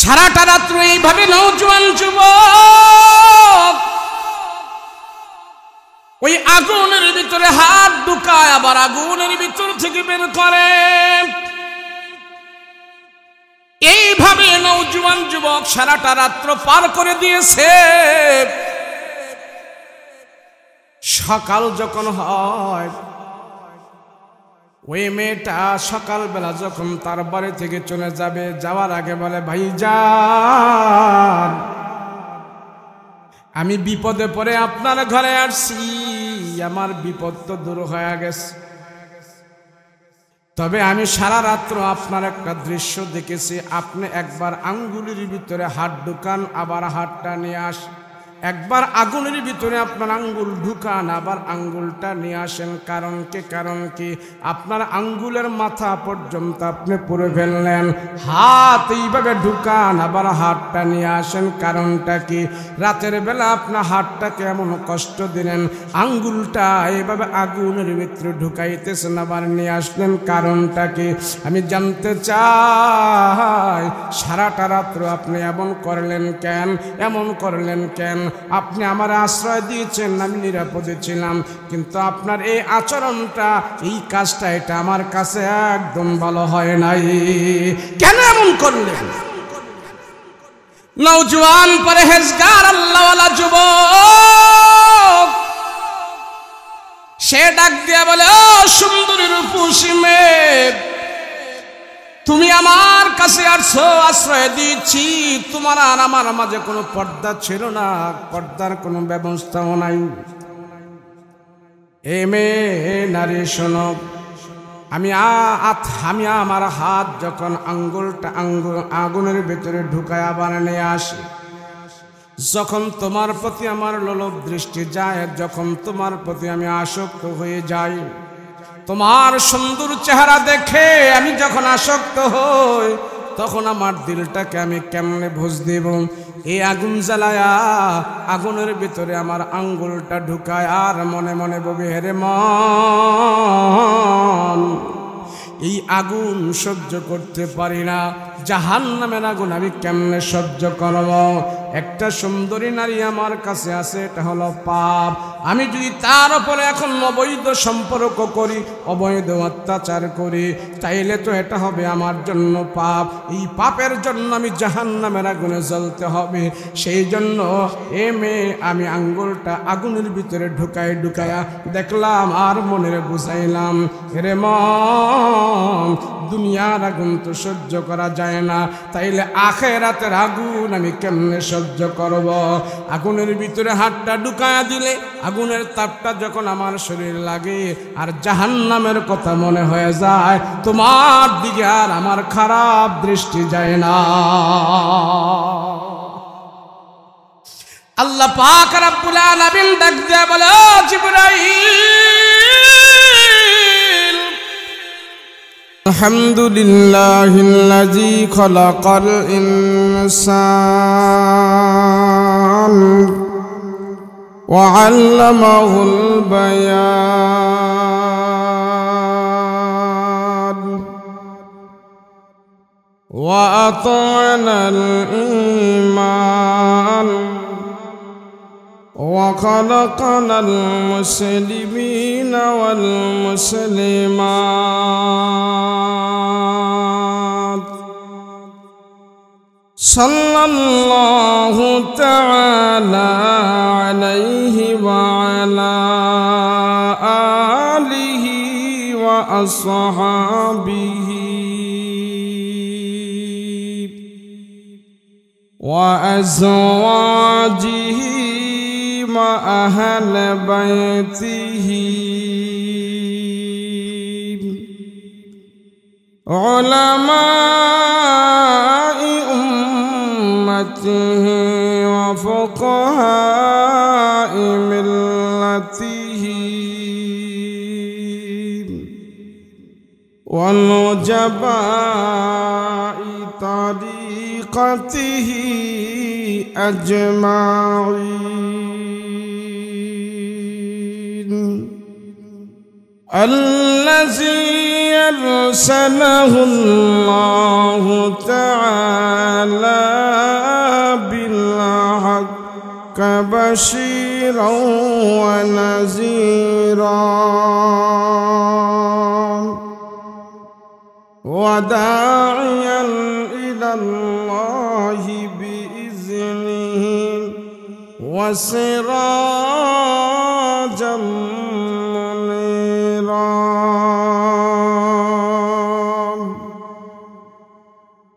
সারাটা রাত্র এইভাবে নৌজোয়ান যুবক ওই আগুনের ভিতরে হাত ঢুকায় আবার আগুনের ভিতর থেকে বের করে এইভাবে নৌজোয়ান যুবক সারাটা রাত্র পার করে দিয়েছে সকাল যখন হয় ওই মেয়েটা সকালবেলা যখন তার বাড়ি থেকে চলে যাবে যাওয়ার আগে বলে ভাই যান আমি বিপদে পড়ে আপনার ঘরে আসছি আমার বিপদ তো দূর হয়ে গেছে তবে আমি সারা রাত্র আপনার একটা দৃশ্য দেখেছি আপনি একবার আঙ্গুলির ভিতরে হাত ঢুকান আবার হাতটা নিয়ে আস একবার আগুনের ভিতরে আপনার আঙ্গুল ঢুকান আবার আঙ্গুলটা নিয়ে আসেন কারণ কি কারণ কি আপনার আঙ্গুলের মাথা পর্যন্ত আপনি পুরে ফেললেন হাত এইভাবে ঢুকান আবার হাতটা নিয়ে আসেন কারণটা কি রাতের বেলা আপনার হাতটাকে এমন কষ্ট দিলেন আঙ্গুলটা এইভাবে আগুনের ভিতরে ঢুকাইতেছেন আবার নিয়ে আসলেন কারণটা কি আমি জানতে চাই সারাটা রাত্র আপনি এমন করলেন কেন এমন করলেন কেন আপনি আমার আশ্রয় দিয়েছেন আমি নিরাপদে ছিলাম কিন্তু আপনার এই আচরণটা এই কাজটা এটা আমার কাছে একদম ভালো হয় নাই কেন এমন করলেন নৌজওয়ান পরেহেজগার আল্লাহওয়ালা যুবক সে ডাক দিয়া বলে ও সুন্দরী রূপসী মেয়ে তুমি আমার কাছে আসছো আশ্রয় দিচ্ছি তোমার আর আমার মাঝে কোনো পর্দা ছিল না পর্দার কোনো ব্যবস্থাও নাই এ মেয়ে নারী শোন আমি আমি আমার হাত যখন আঙ্গুলটা আঙ্গুল আগুনের ভেতরে ঢুকায় আবার নিয়ে আসি যখন তোমার প্রতি আমার লোলভ দৃষ্টি যায় যখন তোমার প্রতি আমি আসক্ত হয়ে যাই তোমার সুন্দর চেহারা দেখে আমি যখন আসক্ত হই তখন আমার দিলটাকে আমি কেমনে ভোজ দেব এই আগুন জ্বালায়া আগুনের ভিতরে আমার আঙ্গুলটা ঢুকায় আর মনে মনে ববি হেরে মন এই আগুন সহ্য করতে পারি না জাহান নামের আগুন আমি কেমনে সহ্য করব একটা সুন্দরী নারী আমার কাছে আছে এটা হলো পাপ আমি যদি তার উপরে এখন অবৈধ সম্পর্ক করি অবৈধ অত্যাচার করি তাইলে তো এটা হবে আমার জন্য পাপ এই পাপের জন্য আমি জাহান নামের আগুনে জ্বলতে হবে সেই জন্য এ মেয়ে আমি আঙ্গুলটা আগুনের ভিতরে ঢুকায় ঢুকায়া দেখলাম আর মনের বুঝাইলাম রে মন দুনিয়ার আগুন তো সহ্য করা যায় না তাইলে আখেরাতের আগুন আমি কেমনে সহ্য করব আগুনের ভিতরে হাতটা ঢুকায়া দিলে আগুনের তাপটা যখন আমার শরীর লাগে আর জাহান্নামের কথা মনে হয়ে যায় তোমার দিকে আর আমার খারাপ দৃষ্টি যায় না আল্লাহ পাক রাব্বুল আলামিন ডাক দেয়া বলে জিবরাইল الحمد لله الذي خلق الإنسان وعلمه البيان وأطعنا الإيمان وخلقنا المسلمين والمسلمات صلى الله تعالى عليه وعلى آله وأصحابه وأزواجه وأهل بيته علماء أمته وفقهاء ملته ونجباء طريقته أجمعين الذي أرسله الله تعالى بالحق بشيرا ونذيرا وداعيا إلى الله بإذنه وسراجا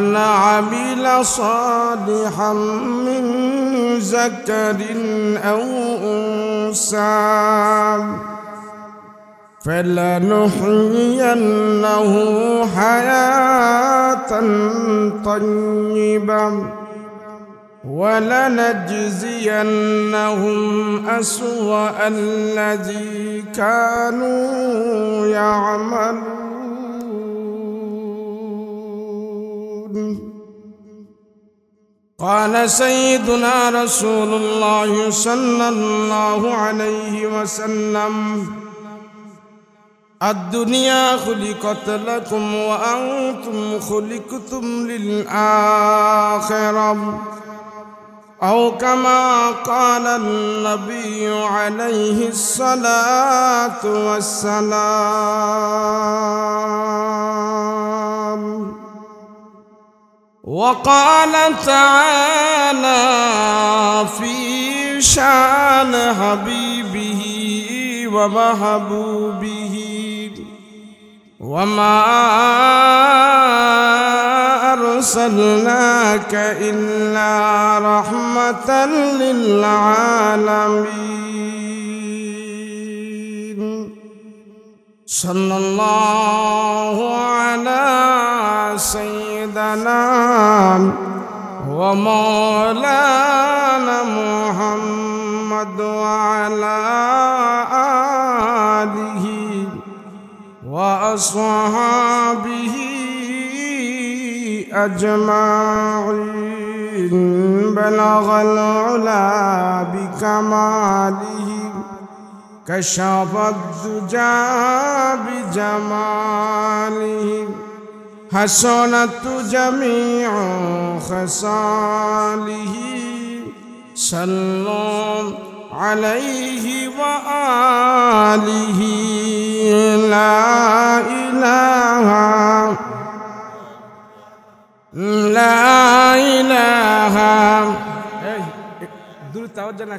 من عمل صالحا من ذكر أو أنثى فلنحيينه حياة طيبة ولنجزينهم أسوأ الذي كانوا يعملون قال سيدنا رسول الله صلى الله عليه وسلم الدنيا خلقت لكم وأنتم خلقتم للآخرة أو كما قال النبي عليه الصلاة والسلام وقال تعالى في شان حبيبه ومحبوبه وما أرسلناك إلا رحمة للعالمين صلى الله على سيدنا السلام نعم. ومولانا محمد وعلى آله وأصحابه أجمعين بلغ العلا بكماله كشف الدجى بجماله حسنت جميع خصاله صلوا عليه وآله لا إله لا إله دور توجه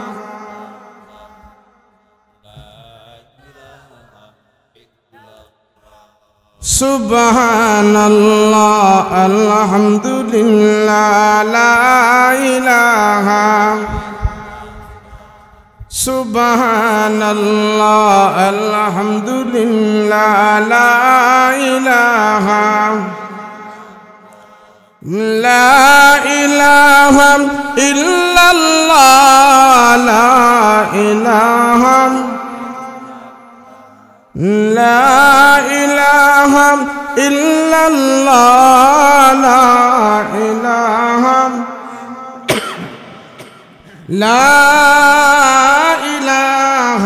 سبحان الله الحمد لله لا إله سبحان الله الحمد لله لا إله لا إله إلا الله لا إله لا إله إلا الله لا إله لا إله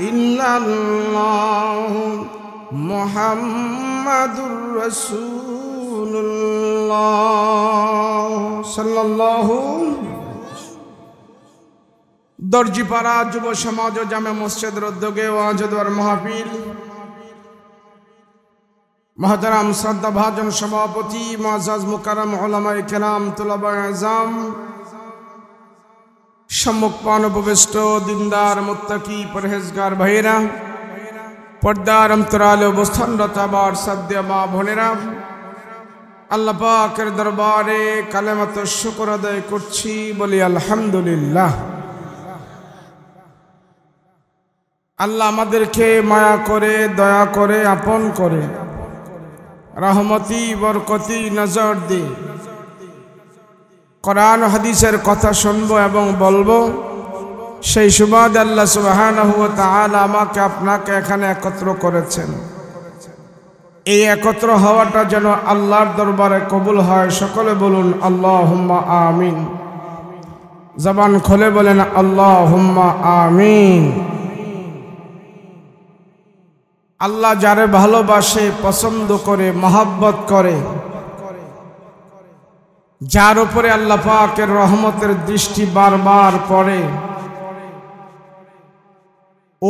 إلا الله محمد رسول الله صلى الله عليه দর্জিপাড়া যুব সমাজ ও জামে মসজিদের উদ্যোগে ওয়াজদর মহাপীর মহাতারাম শ্রদ্ধা ভাজন সভাপতি মাজাজ মুকারম ওলামাই কেরাম তুলাবা আজাম সম্মুখপান উপবিষ্ট দিনদার মোত্তাকি পরহেজগার ভাইরা পর্দার অন্তরালে অবস্থানরত আবার সাদ্যা মা বোনেরা আল্লাহ পাকের দরবারে কালেমাত শুকর আদায় করছি বলি আলহামদুলিল্লাহ আল্লাহ আমাদেরকে মায়া করে দয়া করে আপন করে রহমতি বরকতি নজর দিয়ে কোরআন হাদিসের কথা শুনব এবং বলবো সেই সুবাদ আল্লাহ সুবাহান আমাকে আপনাকে এখানে একত্র করেছেন এই একত্র হওয়াটা যেন আল্লাহর দরবারে কবুল হয় সকলে বলুন আল্লাহ হুম্মা আমিন জবান খোলে বলেন আল্লাহ হুম্মা আমিন আল্লাহ যারে ভালোবাসে পছন্দ করে মহাব্বত করে যার উপরে আল্লাহ পাকের রহমতের দৃষ্টি বারবার পড়ে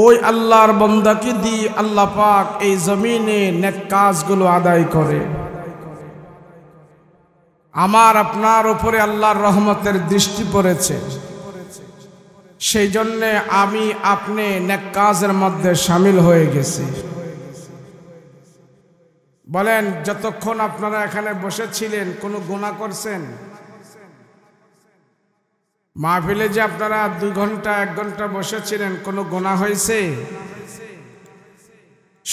ওই আল্লাহর বন্দাকে দিয়ে আল্লাহ পাক এই জমিনে নেক কাজগুলো আদায় করে আমার আপনার উপরে আল্লাহর রহমতের দৃষ্টি পড়েছে সেই জন্যে আমি আপনি নেক কাজের মধ্যে সামিল হয়ে গেছি বলেন যতক্ষণ আপনারা এখানে বসেছিলেন কোনো গোনা করছেন মাহফিলে যে আপনারা দুই ঘন্টা এক ঘন্টা বসেছিলেন কোনো গোনা হয়েছে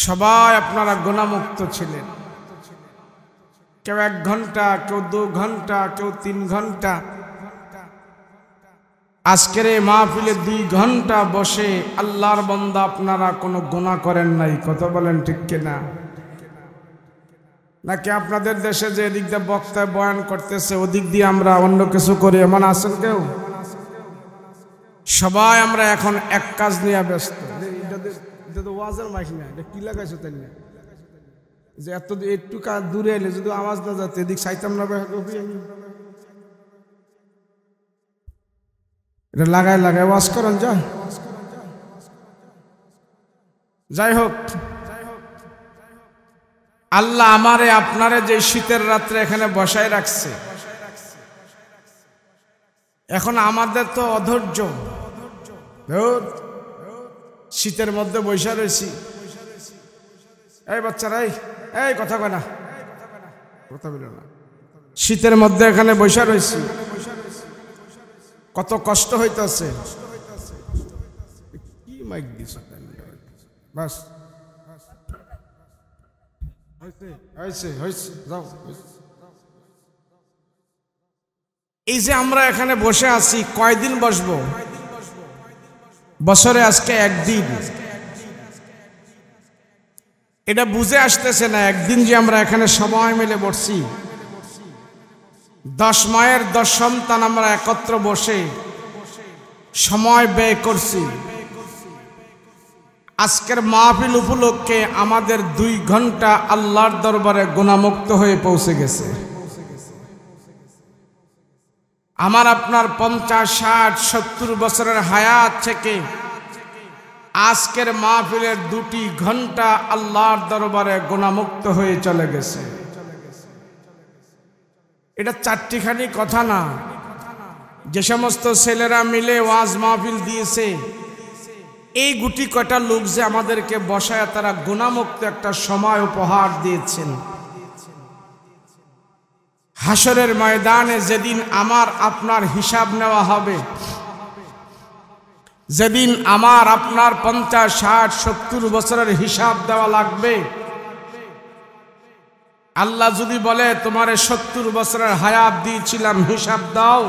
সবাই আপনারা গোনামুক্ত ছিলেন কেউ এক ঘন্টা কেউ দু ঘন্টা কেউ তিন ঘন্টা আজকের এই মাহফিলে দুই ঘন্টা বসে আল্লাহর বন্দা আপনারা কোনো গোনা করেন নাই কথা বলেন ঠিক কিনা নাকি আপনাদের দেশে যে এদিক দিয়ে বক্তায় বয়ান করতেছে ওদিক দিয়ে আমরা অন্য কিছু করি এমন আছেন কেউ সবাই আমরা এখন এক কাজ নিয়ে ব্যস্ত ওয়াজের মাইক না এটা কি লাগাইছো তাই না যে এত একটু কাজ দূরে এলে যদি আওয়াজ না যাতে এদিক সাইতাম না এটা লাগায় লাগায় ওয়াজ করেন যা যাই হোক আল্লাহ আমারে আপনারে যে শীতের রাত্রে এখানে বসায় রাখছে এখন আমাদের তো অধৈর্য শীতের মধ্যে বৈশা রয়েছি এই বাচ্চারা এই কথা কয় কথা বলো না শীতের মধ্যে এখানে বৈশা রয়েছি কত কষ্ট হইতেছে কি মাইক দিস বাস এই যে আমরা এখানে বসে আছি কয়দিন বসব বছরে আজকে একদিন এটা বুঝে আসতেছে না একদিন যে আমরা এখানে সময় মিলে বসছি দশ মায়ের দশ সন্তান আমরা একত্র বসে সময় ব্যয় করছি আজকের মাহফিল উপলক্ষে আমাদের দুই ঘন্টা আল্লাহর দরবারে গুণামুক্ত হয়ে পৌঁছে গেছে আমার আপনার পঞ্চাশ ষাট সত্তর বছরের হায়াত থেকে আজকের মাহফিলের দুটি ঘন্টা আল্লাহর দরবারে গুণামুক্ত হয়ে চলে গেছে এটা চারটিখানি কথা না যে সমস্ত ছেলেরা মিলে ওয়াজ মাহফিল দিয়েছে এই গুটি কটা লোক যে আমাদেরকে বসায় তারা গুণামুক্ত একটা সময় উপহার দিয়েছেন হাসরের ময়দানে যেদিন আমার আপনার হিসাব নেওয়া হবে যেদিন আমার আপনার পঞ্চাশ ষাট সত্তর বছরের হিসাব দেওয়া লাগবে আল্লাহ যদি বলে তোমার সত্তর বছরের হায়াত দিয়েছিলাম হিসাব দাও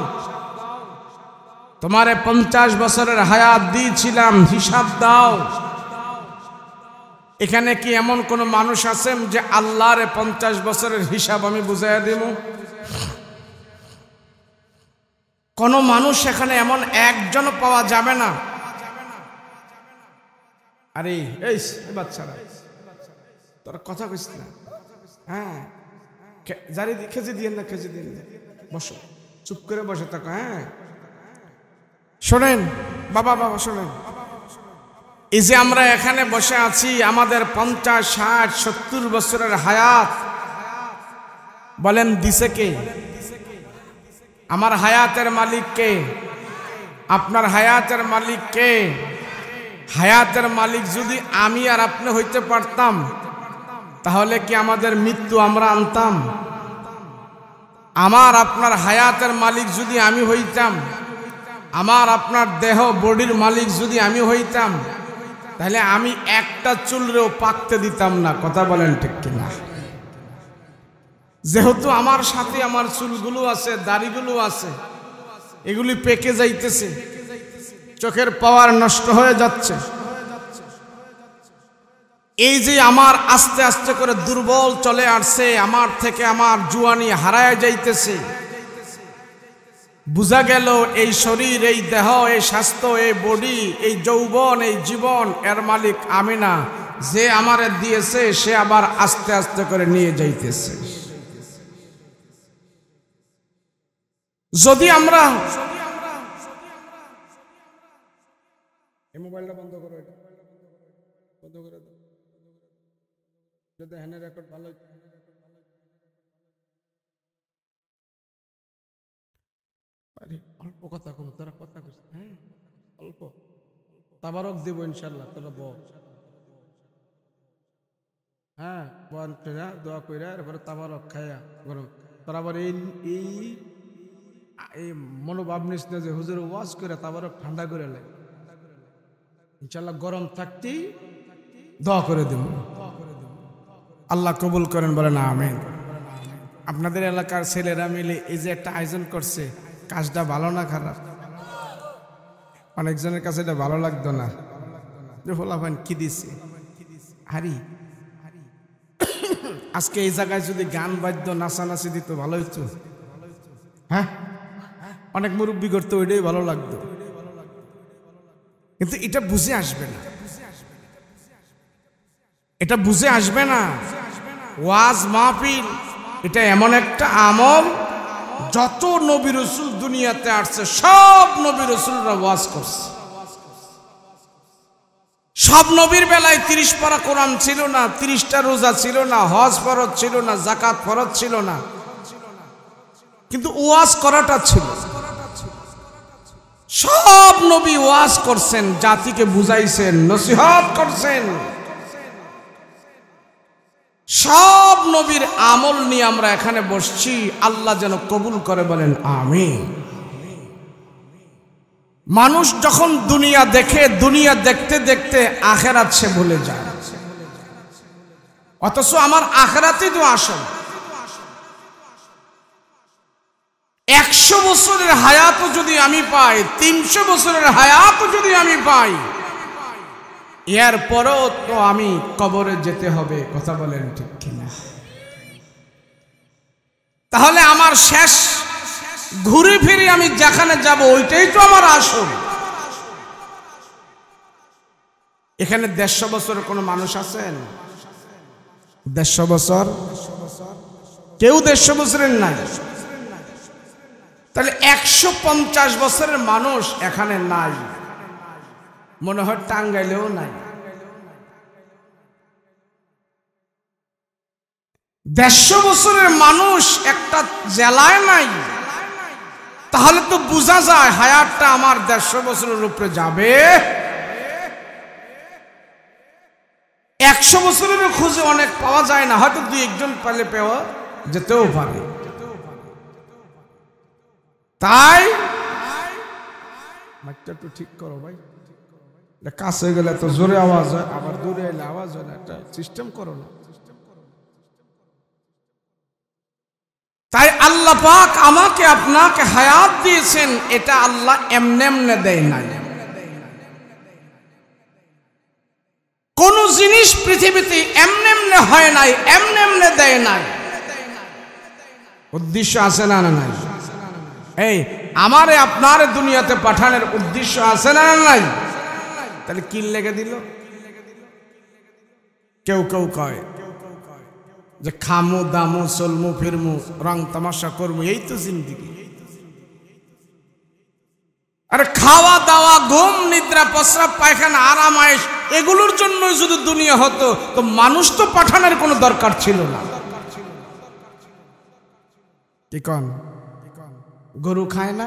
তোমারে পঞ্চাশ বছরের হায়াত দিয়েছিলাম হিসাব দাও এখানে কি এমন কোন মানুষ আছেন যে আল্লাহরে পঞ্চাশ বছরের হিসাব আমি বুঝাই দিব কোনো মানুষ এখানে এমন একজন পাওয়া যাবে না আরে এই বাচ্চারা তোর কথা কইস না হ্যাঁ জারি খেজে দিয়ে না খেজে দিয়ে বসো চুপ করে বসে থাকো হ্যাঁ শোনেন বাবা বাবা শোনেন এই যে আমরা এখানে বসে আছি আমাদের পঞ্চাশ ষাট সত্তর বছরের হায়াত বলেন দিছে কে আমার হায়াতের মালিক কে আপনার হায়াতের মালিক কে হায়াতের মালিক যদি আমি আর আপনি হইতে পারতাম তাহলে কি আমাদের মৃত্যু আমরা আনতাম আমার আপনার হায়াতের মালিক যদি আমি হইতাম আমার আপনার দেহ বডির মালিক যদি আমি হইতাম তাহলে আমি একটা চুলরেও পাকতে দিতাম না কথা বলেন ঠিক কিনা যেহেতু আমার সাথে আমার চুলগুলো আছে দাড়িগুলো আছে এগুলি পেকে যাইতেছে চোখের পাওয়ার নষ্ট হয়ে যাচ্ছে এই যে আমার আস্তে আস্তে করে দুর্বল চলে আসছে আমার থেকে আমার জুয়ানি হারায় যাইতেছে বোঝা গেল এই শরীর এই দেহ এই স্বাস্থ্য এই বডি এই যৌবন এই জীবন এর মালিক আমি না যে আমারে দিয়েছে সে আবার আস্তে আস্তে করে নিয়ে যাইতেছে যদি আমরা মোবাইলটা বন্ধ করো বন্ধ করে রেকর্ড ভালো কথা কম তোরা কথা কস হ্যাঁ অল্প তাবারক দেবো ইনশাল্লাহ তোরা বল হ্যাঁ বল কইরা দোয়া কইরা এরপরে তাবারক খায়া গরম তোর আবার এই এই এই মনোভাব নিস না যে হুজুর ওয়াজ করে তাবার ঠান্ডা করে লাগে ইনশাল্লাহ গরম থাকতেই দোয়া করে দেব আল্লাহ কবুল করেন বলেন আমেন আপনাদের এলাকার ছেলেরা মিলে এই যে একটা আয়োজন করছে কাজটা ভালো না খারাপ অনেকজনের কাছে এটা ভালো লাগতো না যে ফলাফান কি দিছে হারি আজকে এই জায়গায় যদি গান বাদ্য নাচানাচি দিত ভালো হইতো হ্যাঁ অনেক মুরব্বী করতো ওইটাই ভালো লাগতো কিন্তু এটা বুঝে আসবে না এটা বুঝে আসবে না ওয়াজ মাহফিল এটা এমন একটা আমল যত নবী রসুল দুনিয়াতে আসছে সব নবী রসুলরা ওয়াজ করছে সব নবীর বেলায় তিরিশ পারা কোরআন ছিল না তিরিশটা রোজা ছিল না হজ ফরত ছিল না জাকাত ফরত ছিল না কিন্তু ওয়াজ করাটা ছিল সব নবী ওয়াজ করছেন জাতিকে বুঝাইছেন নসিহত করছেন সব নবীর আমল নিয়ে আমরা এখানে বসছি আল্লাহ যেন কবুল করে বলেন আমি মানুষ যখন দুনিয়া দেখে দুনিয়া দেখতে দেখতে আখেরাচ্ছে সে ভুলে যায় অথচ আমার আখেরাতে তো আসল একশো বছরের হায়াতও যদি আমি পাই তিনশো বছরের হায়াতও যদি আমি পাই ইয়ার পরও তো আমি কবরে যেতে হবে কথা বলেন ঠিক কিনা তাহলে আমার শেষ ঘুরে ফিরে আমি যেখানে যাব ওইটাই তো আমার আসল এখানে দেড়শো বছর কোনো মানুষ আছেন দেড়শো বছর কেউ দেড়শো বছরের নাই তাহলে একশো পঞ্চাশ বছরের মানুষ এখানে নাই মনে হয় টাঙ্গাইলেও নাই দেড়শো বছরের মানুষ একটা জেলায় নাই তাহলে তো বোঝা যায় হায়ারটা আমার দেড়শো বছরের উপরে যাবে একশো বছরের খুঁজে অনেক পাওয়া যায় না হয়তো দুই একজন পালে পাওয়া যেতেও পারে তাই মাইকটা একটু ঠিক করো ভাই কাছে গেলে তো জোরে আওয়াজ হয় আবার দূরে এলে আওয়াজ হয় না একটা সিস্টেম করো না তাই আল্লাহ পাক আমাকে আপনাকে হায়াত দিয়েছেন এটা আল্লাহ এমনে এমনে দেয় নাই কোন জিনিস পৃথিবীতে এমনে এমনে হয় নাই এমনে এমনে দেয় নাই উদ্দেশ্য আছে না নাই এই আমারে আপনার দুনিয়াতে পাঠানোর উদ্দেশ্য আছে না নাই তাহলে কিল লেগে দিল কেউ কেউ কয় যে খামো দামো চলমু ফিরমু রং তামাশা করবো এই তো জিন্দিগি আরে খাওয়া দাওয়া ঘুম নিদ্রা প্রস্রাব পায়খানা আরাম আয়েস এগুলোর জন্য যদি দুনিয়া হতো তো মানুষ তো পাঠানোর কোনো দরকার ছিল না কি কন গরু খায় না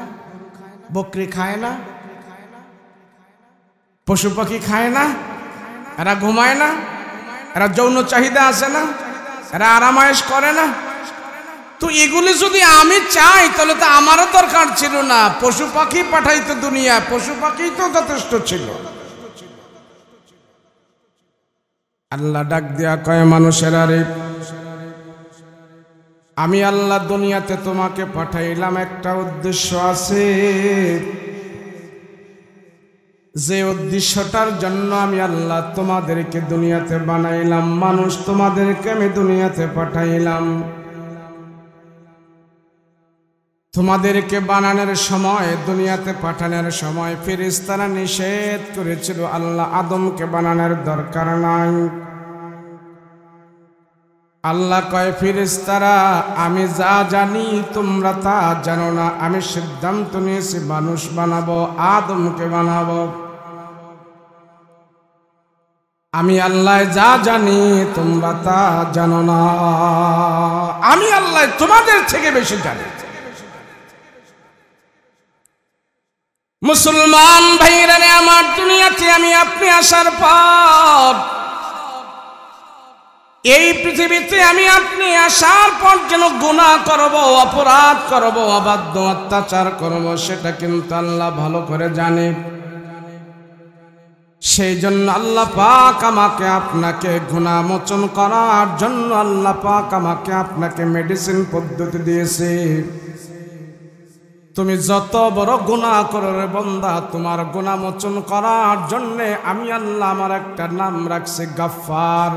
বকরি খায় না পশু পাখি খায় না এরা ঘুমায় না এরা যৌন চাহিদা আসে না এরা আরামায়েশ করে না তো এগুলি যদি আমি চাই তাহলে তো আমারও দরকার ছিল না পশু পাখি পাঠাইতো দুনিয়া পশু পাখি তো যথেষ্ট ছিল আল্লাহ ডাক দেয়া কয় মানুষের আরে আমি আল্লাহ দুনিয়াতে তোমাকে পাঠাইলাম একটা উদ্দেশ্য আছে যে উদ্দেশ্যটার জন্য আমি আল্লাহ তোমাদেরকে দুনিয়াতে বানাইলাম মানুষ তোমাদেরকে আমি দুনিয়াতে পাঠাইলাম তোমাদেরকে বানানোর সময় দুনিয়াতে পাঠানোর সময় তারা নিষেধ করেছিল আল্লাহ আদমকে বানানোর দরকার নাই আল্লাহ কয় তারা আমি যা জানি তোমরা তা জানো না আমি সিদ্ধান্ত নিয়েছি মানুষ বানাবো আদমকে বানাবো আমি আল্লাহ যা জানি তোমরা তা জানো না আমি আল্লাহ তোমাদের থেকে বেশি জানি মুসলমান ভাইরানে আমার দুনিয়াতে আমি আপনি আসার পর এই পৃথিবীতে আমি আপনি আসার পর যেন গুণা করব অপরাধ করব অবাধ্য অত্যাচার করব সেটা কিন্তু আল্লাহ ভালো করে জানে সেই জন্য আল্লাহ পাক আমাকে আপনাকে মোচন করার জন্য আল্লাহ পাক আমাকে আপনাকে মেডিসিন পদ্ধতি দিয়েছে তুমি যত বড় গুণা করার বন্ধা বন্দা তোমার গুণামোচন করার জন্যে আমি আল্লাহ আমার একটা নাম রাখছি গাফার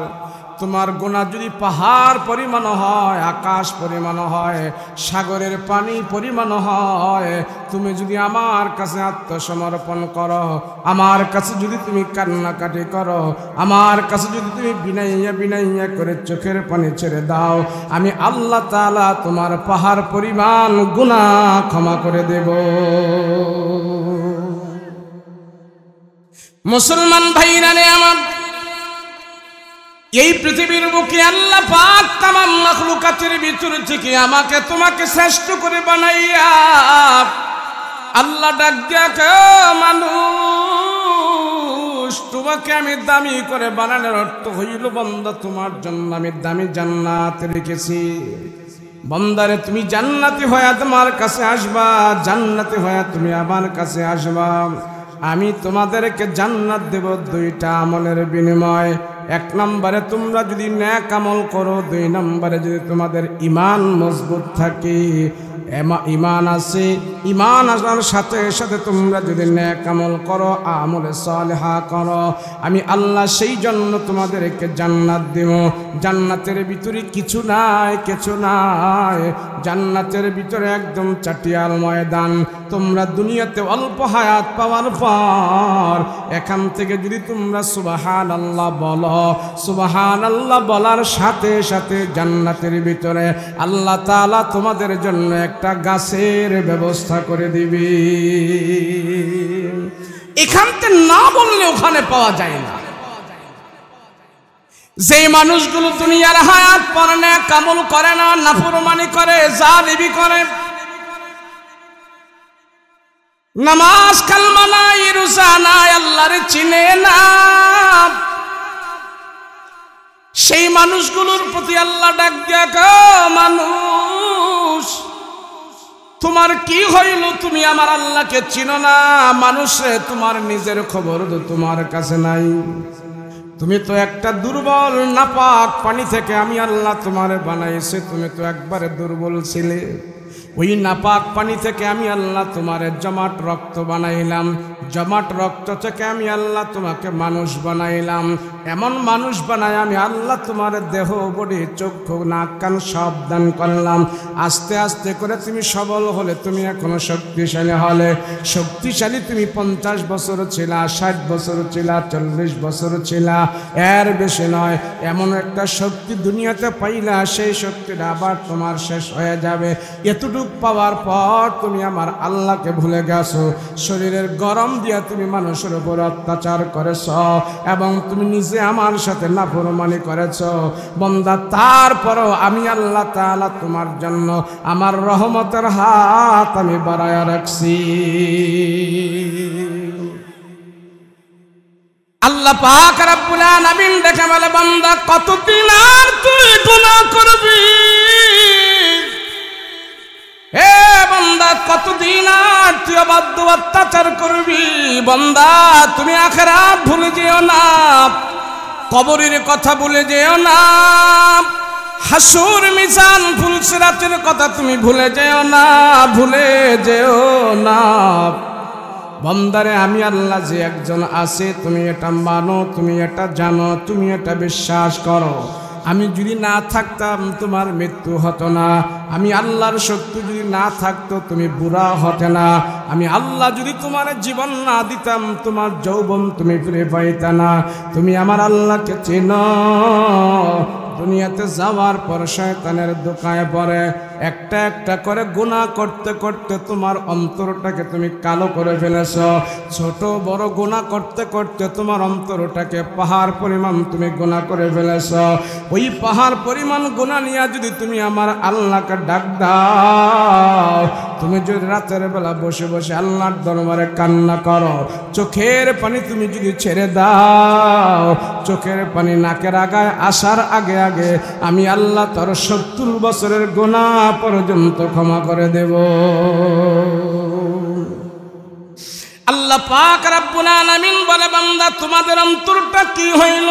তোমার গোনা যদি পাহাড় পরিমাণ হয় আকাশ পরিমাণ হয় সাগরের পানি পরিমাণ হয় তুমি যদি আমার কাছে আত্মসমর্পণ করো আমার কাছে যদি তুমি কান্নাকাটি করো আমার কাছে যদি তুমি বিনাইয়া বিনাইয়া করে চোখের পানি ছেড়ে দাও আমি আল্লাহ তালা তোমার পাহাড় পরিমাণ গুণা ক্ষমা করে দেব মুসলমান ভাইরানে আমার এই পৃথিবীর মুখে আল্লাহ পাক তামাম মখলুকাতের ভিতর থেকে আমাকে তোমাকে শ্রেষ্ঠ করে বানাইয়া আল্লাহ ডাক মানুষ তোমাকে আমি দামি করে বানানোর অর্থ হইল বন্দা তোমার জন্য আমি দামি জান্নাত রেখেছি বন্দারে তুমি জান্নাতি হয়া তোমার কাছে আসবা জান্নাতি হয়া তুমি আমার কাছে আসবা আমি তোমাদেরকে জান্নাত দেব দুইটা আমলের বিনিময় এক নম্বরে তোমরা যদি ন্যাক আমল করো দুই নম্বরে যদি তোমাদের ইমান মজবুত থাকে ইমান আছে ইমান আসার সাথে সাথে তোমরা যদি ন্যাকামল করো আমলে সালেহা করো আমি আল্লাহ সেই জন্য তোমাদেরকে জান্নাত দেব জান্নাতের ভিতরে কিছু নাই কিছু নাই জান্নাতের ভিতরে একদম চাটিয়াল ময়দান তোমরা দুনিয়াতে অল্প হায়াত পাওয়ার পর এখান থেকে যদি তোমরা সুবাহান আল্লাহ বলো সুবাহান আল্লাহ বলার সাথে সাথে জান্নাতের ভিতরে আল্লাহ তালা তোমাদের জন্য এক একটা গাছের ব্যবস্থা করে দিবি এখানতে না বললে ওখানে পাওয়া যায় না যে মানুষগুলো দুনিয়ার হায়াত পরে না কামল করে না নাফরমানি করে জালিবি করে নামাজ কালমা নাই রোজা নাই আল্লাহর চিনে না সেই মানুষগুলোর প্রতি আল্লাহ ডাক দেখ মানুষ তোমার কি হইল তুমি আমার আল্লাহকে চিনো না মানুষে তোমার নিজের খবর তো তোমার কাছে নাই তুমি তো একটা দুর্বল নাপাক পানি থেকে আমি আল্লাহ তোমারে বানাইছে তুমি তো একবারে দুর্বল ছিলে ওই নাপাক পানি থেকে আমি আল্লাহ তোমারে জমাট রক্ত বানাইলাম জমাট রক্ত থেকে আমি আল্লাহ তোমাকে মানুষ বানাইলাম এমন মানুষ বানায় আমি আল্লাহ তোমার দেহ বডি চক্ষু নাক কান সব দান করলাম আস্তে আস্তে করে তুমি সবল হলে তুমি এখনো শক্তিশালী হলে শক্তিশালী তুমি পঞ্চাশ বছর ছিলা ষাট বছর ছিলা চল্লিশ বছর ছিলা এর বেশি নয় এমন একটা শক্তি দুনিয়াতে পাইলা সেই শক্তিটা আবার তোমার শেষ হয়ে যাবে এতটুক পাওয়ার পর তুমি আমার আল্লাহকে ভুলে গেছো শরীরের গরম দিয়া তুমি মানুষের উপর অত্যাচার করেছ এবং তুমি নিজে যে আমার সাথে নাফরমানি করেছ বন্দা তারপরও আমি আল্লাহ তালা তোমার জন্য আমার রহমতের হাত আমি বাড়ায় রাখছি আল্লাহ দেখে বলে বান্দা কতদিন আর তুই গুণা করবি হে বন্দা কতদিন আর তুই অবাধ্য অত্যাচার করবি বন্দা তুমি আখেরা ভুলে যেও না কবরের কথা বলে যেও না হাসুর মিজান ফুলসিরাতের কথা তুমি ভুলে যেও না ভুলে যেও না বন্দারে আমি আল্লাহ যে একজন আছে তুমি এটা মানো তুমি এটা জানো তুমি এটা বিশ্বাস করো আমি যদি না থাকতাম তোমার মৃত্যু হতো না আমি আল্লাহর শক্তি যদি না থাকতো তুমি বুড়া হতে না আমি আল্লাহ যদি তোমার জীবন না দিতাম তোমার যৌবন তুমি ফিরে পাইত না তুমি আমার আল্লাহকে চেন দুনিয়াতে যাওয়ার পর শয়তানের দোকায় পড়ে একটা একটা করে গুণা করতে করতে তোমার অন্তরটাকে তুমি কালো করে ফেলেছ ছোট বড় গুণা করতে করতে তোমার অন্তরটাকে পাহাড় পরিমাণ তুমি গুণা করে ফেলেছ ওই পাহাড় পরিমাণ গুণা নিয়ে যদি তুমি আমার আল্লাহকে ডাক দাও তুমি যদি রাতের বেলা বসে বসে আল্লাহর দরবারে কান্না করো চোখের পানি তুমি যদি ছেড়ে দাও চোখের পানি নাকের আগায় আসার আগে আগে আমি আল্লাহ তার সত্তর বছরের গোনা পর্যন্ত ক্ষমা করে দেব আল্লাহ পাক রাব্বুল আলামিন বলে বান্দা তোমাদের অন্তরটা কি হইল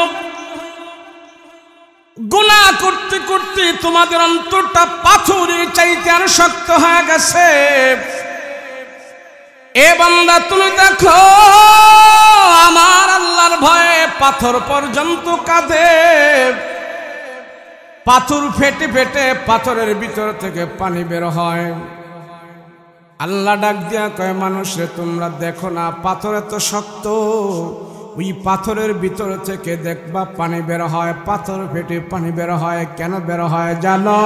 গুনাহ করতে করতে তোমাদের অন্তরটা পাথরের চাইতে আর শক্ত হয়ে গেছে এ বান্দা তুমি দেখো আমার আল্লাহর ভয়ে পাথর পর্যন্ত কাঁদে পাথর ফেটে ফেটে পাথরের ভিতর থেকে পানি বের হয় আল্লাহ ডাক দিয়া কয় মানুষে তোমরা দেখো না পাথর এত শক্ত ওই পাথরের ভিতর থেকে দেখবা পানি বের হয় পাথর ফেটে পানি বের হয় কেন বের হয় জানো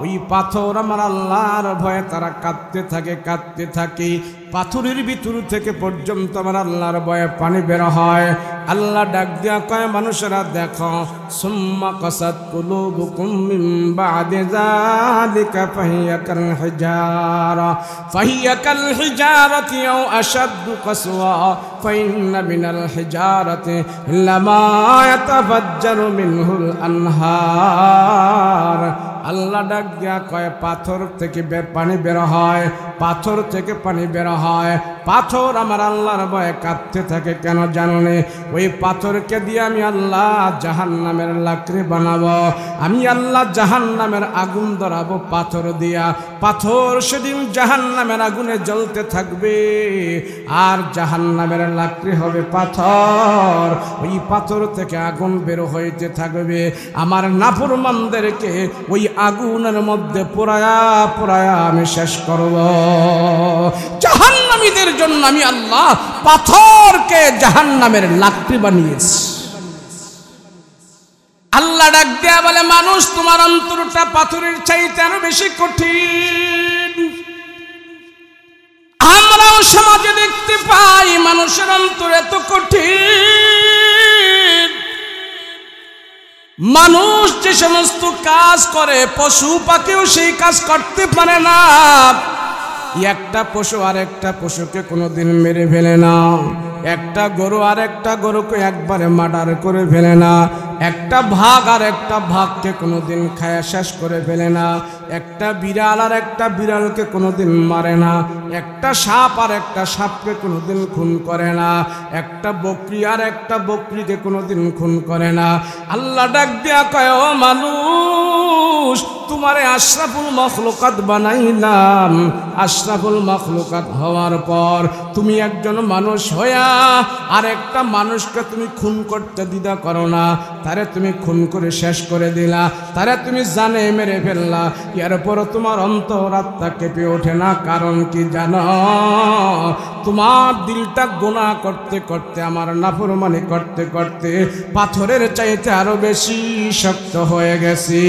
ওই পাথর আমার আল্লাহর ভয়ে তারা কাঁদতে থাকে কাঁদতে থাকে পাথরের ভিতর থেকে পর্যন্ত আমার আল্লাহর ভয়ে পানি বের হয় আল্লাহ ডাক দিয়া কয় মানুষেরা দেখো সুম্মা কসাত কুলু বুকুম বাদে যালিকা ফাহিয়া কাল হিজার ফাহিয়া কাল হিজারাতি আও আশাদ কসওয়া ফাইন্না মিনাল হিজারাতি লামা ইয়াতাফাজ্জারু মিনহুল আনহার আল্লাহ ডাক দিয়া কয় পাথর থেকে পানি বের হয় পাথর থেকে পানি বের হয় পাথর আমার আল্লাহর ভয়ে কাঁদতে থাকে কেন জানলে ওই পাথরকে দিয়ে আমি আল্লাহ জাহান নামের লাকড়ি বানাবো আমি আল্লাহ জাহান নামের আগুন ধরাবো পাথর দিয়া পাথর সেদিন জাহান নামের আগুনে জ্বলতে থাকবে আর জাহান নামের লাকড়ি হবে পাথর ওই পাথর থেকে আগুন বের হইতে থাকবে আমার মানদেরকে ওই আগুনের মধ্যে পোড়ায়া পোড়ায়া আমি শেষ করবো জাহান্নামীদের জন্য আমি আল্লাহ পাথরকে জাহান্নামের লাকড়ি বানিয়েছি আল্লাহ ডাক দেয়া বলে মানুষ তোমার অন্তরটা পাথরের চাইতে আরো বেশি কঠিন আমরাও সমাজে দেখতে পাই মানুষের অন্তর এত কঠিন মানুষ যে সমস্ত কাজ করে পশু পাখিও সেই কাজ করতে পারে না একটা পশু আর একটা পশুকে কোনোদিন মেরে ফেলে না একটা গরু আর একটা গরুকে একবারে মার্ডার করে ফেলে না একটা ভাগ আর একটা ভাগকে কোনোদিন খায়া শেষ করে ফেলে না একটা বিড়াল আর একটা বিড়ালকে কোনোদিন মারে না একটা সাপ আর একটা সাপকে কোনোদিন খুন করে না একটা বকরি আর একটা বকরিকে কোনোদিন খুন করে না আল্লাহ ডাক দিয়া কয় ও মানুষ তোমারে আশরাফুল মখলুকাত বানাইলাম আশরাফুল মখলুকাত হওয়ার পর তুমি একজন মানুষ হইয়া আর একটা মানুষকে তুমি খুন করতে দিদা করো না তারে তুমি খুন করে শেষ করে দিলা তারে তুমি জানে মেরে ফেললা এরপরও তোমার অন্তরাত্মা কেঁপে ওঠে না কারণ কি জানো তোমার দিলটা গোনা করতে করতে আমার নাফরমানি করতে করতে পাথরের চাইতে আরো বেশি শক্ত হয়ে গেছি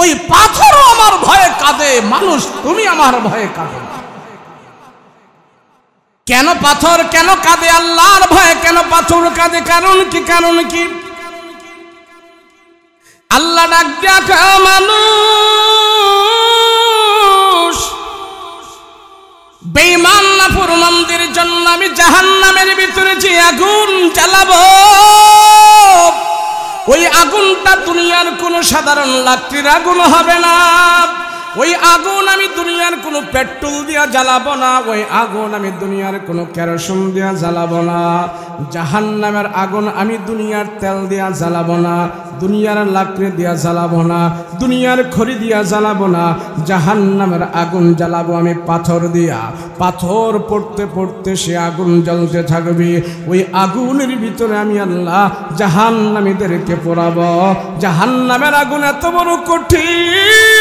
ওই পাথরও আমার ভয়ে কাঁদে মানুষ তুমি আমার ভয়ে কাঁদে কেন পাথর কেন কাঁদে আল্লাহর ভয়ে কেন পাথর কাঁদে কারণ কি কারণ কি আল্লাহ ডাক দেখা মানুষ বেইমান নাপুর মন্দির জন্য আমি জাহান্নামের ভিতরে যে আগুন চালাবো ওই আগুনটা দুনিয়ার কোনো সাধারণ লাকড়ির আগুন হবে না ওই আগুন আমি দুনিয়ার কোনো পেট্রোল দিয়া জ্বালাবো না ওই আগুন আমি দুনিয়ার কোনো কেরোসিন দিয়া জ্বালাবো না জাহান নামের আগুন আমি দুনিয়ার তেল দিয়া জ্বালাবো না দুনিয়ার লাকড়ি দিয়া জ্বালাবো না দুনিয়ার খড়ি দিয়া জ্বালাবো না জাহান নামের আগুন জ্বালাবো আমি পাথর দিয়া পাথর পড়তে পড়তে সে আগুন জ্বলতে থাকবে ওই আগুনের ভিতরে আমি আল্লাহ জাহান নামীদেরকে পড়াবো জাহান নামের আগুন এত বড় কঠিন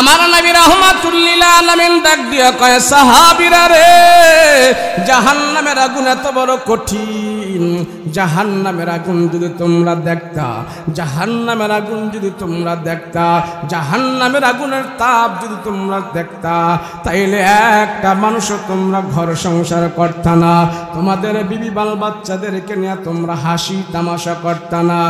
আমার নবী রহমাতুল্লিল আলমিন ডাক দিয়া কয় সাহাবিরা রে জাহান্নামের আগুন এত বড় কঠিন জাহান নামের আগুন যদি তোমরা দেখতা জাহান নামের আগুন যদি তোমরা দেখতা জাহান নামের আগুনের তাপ যদি তোমরা দেখতা তাইলে একটা মানুষও তোমরা ঘর সংসার করতা না তোমাদের বিবি বাল বাচ্চাদেরকে নিয়ে তোমরা হাসি তামাশা করতা না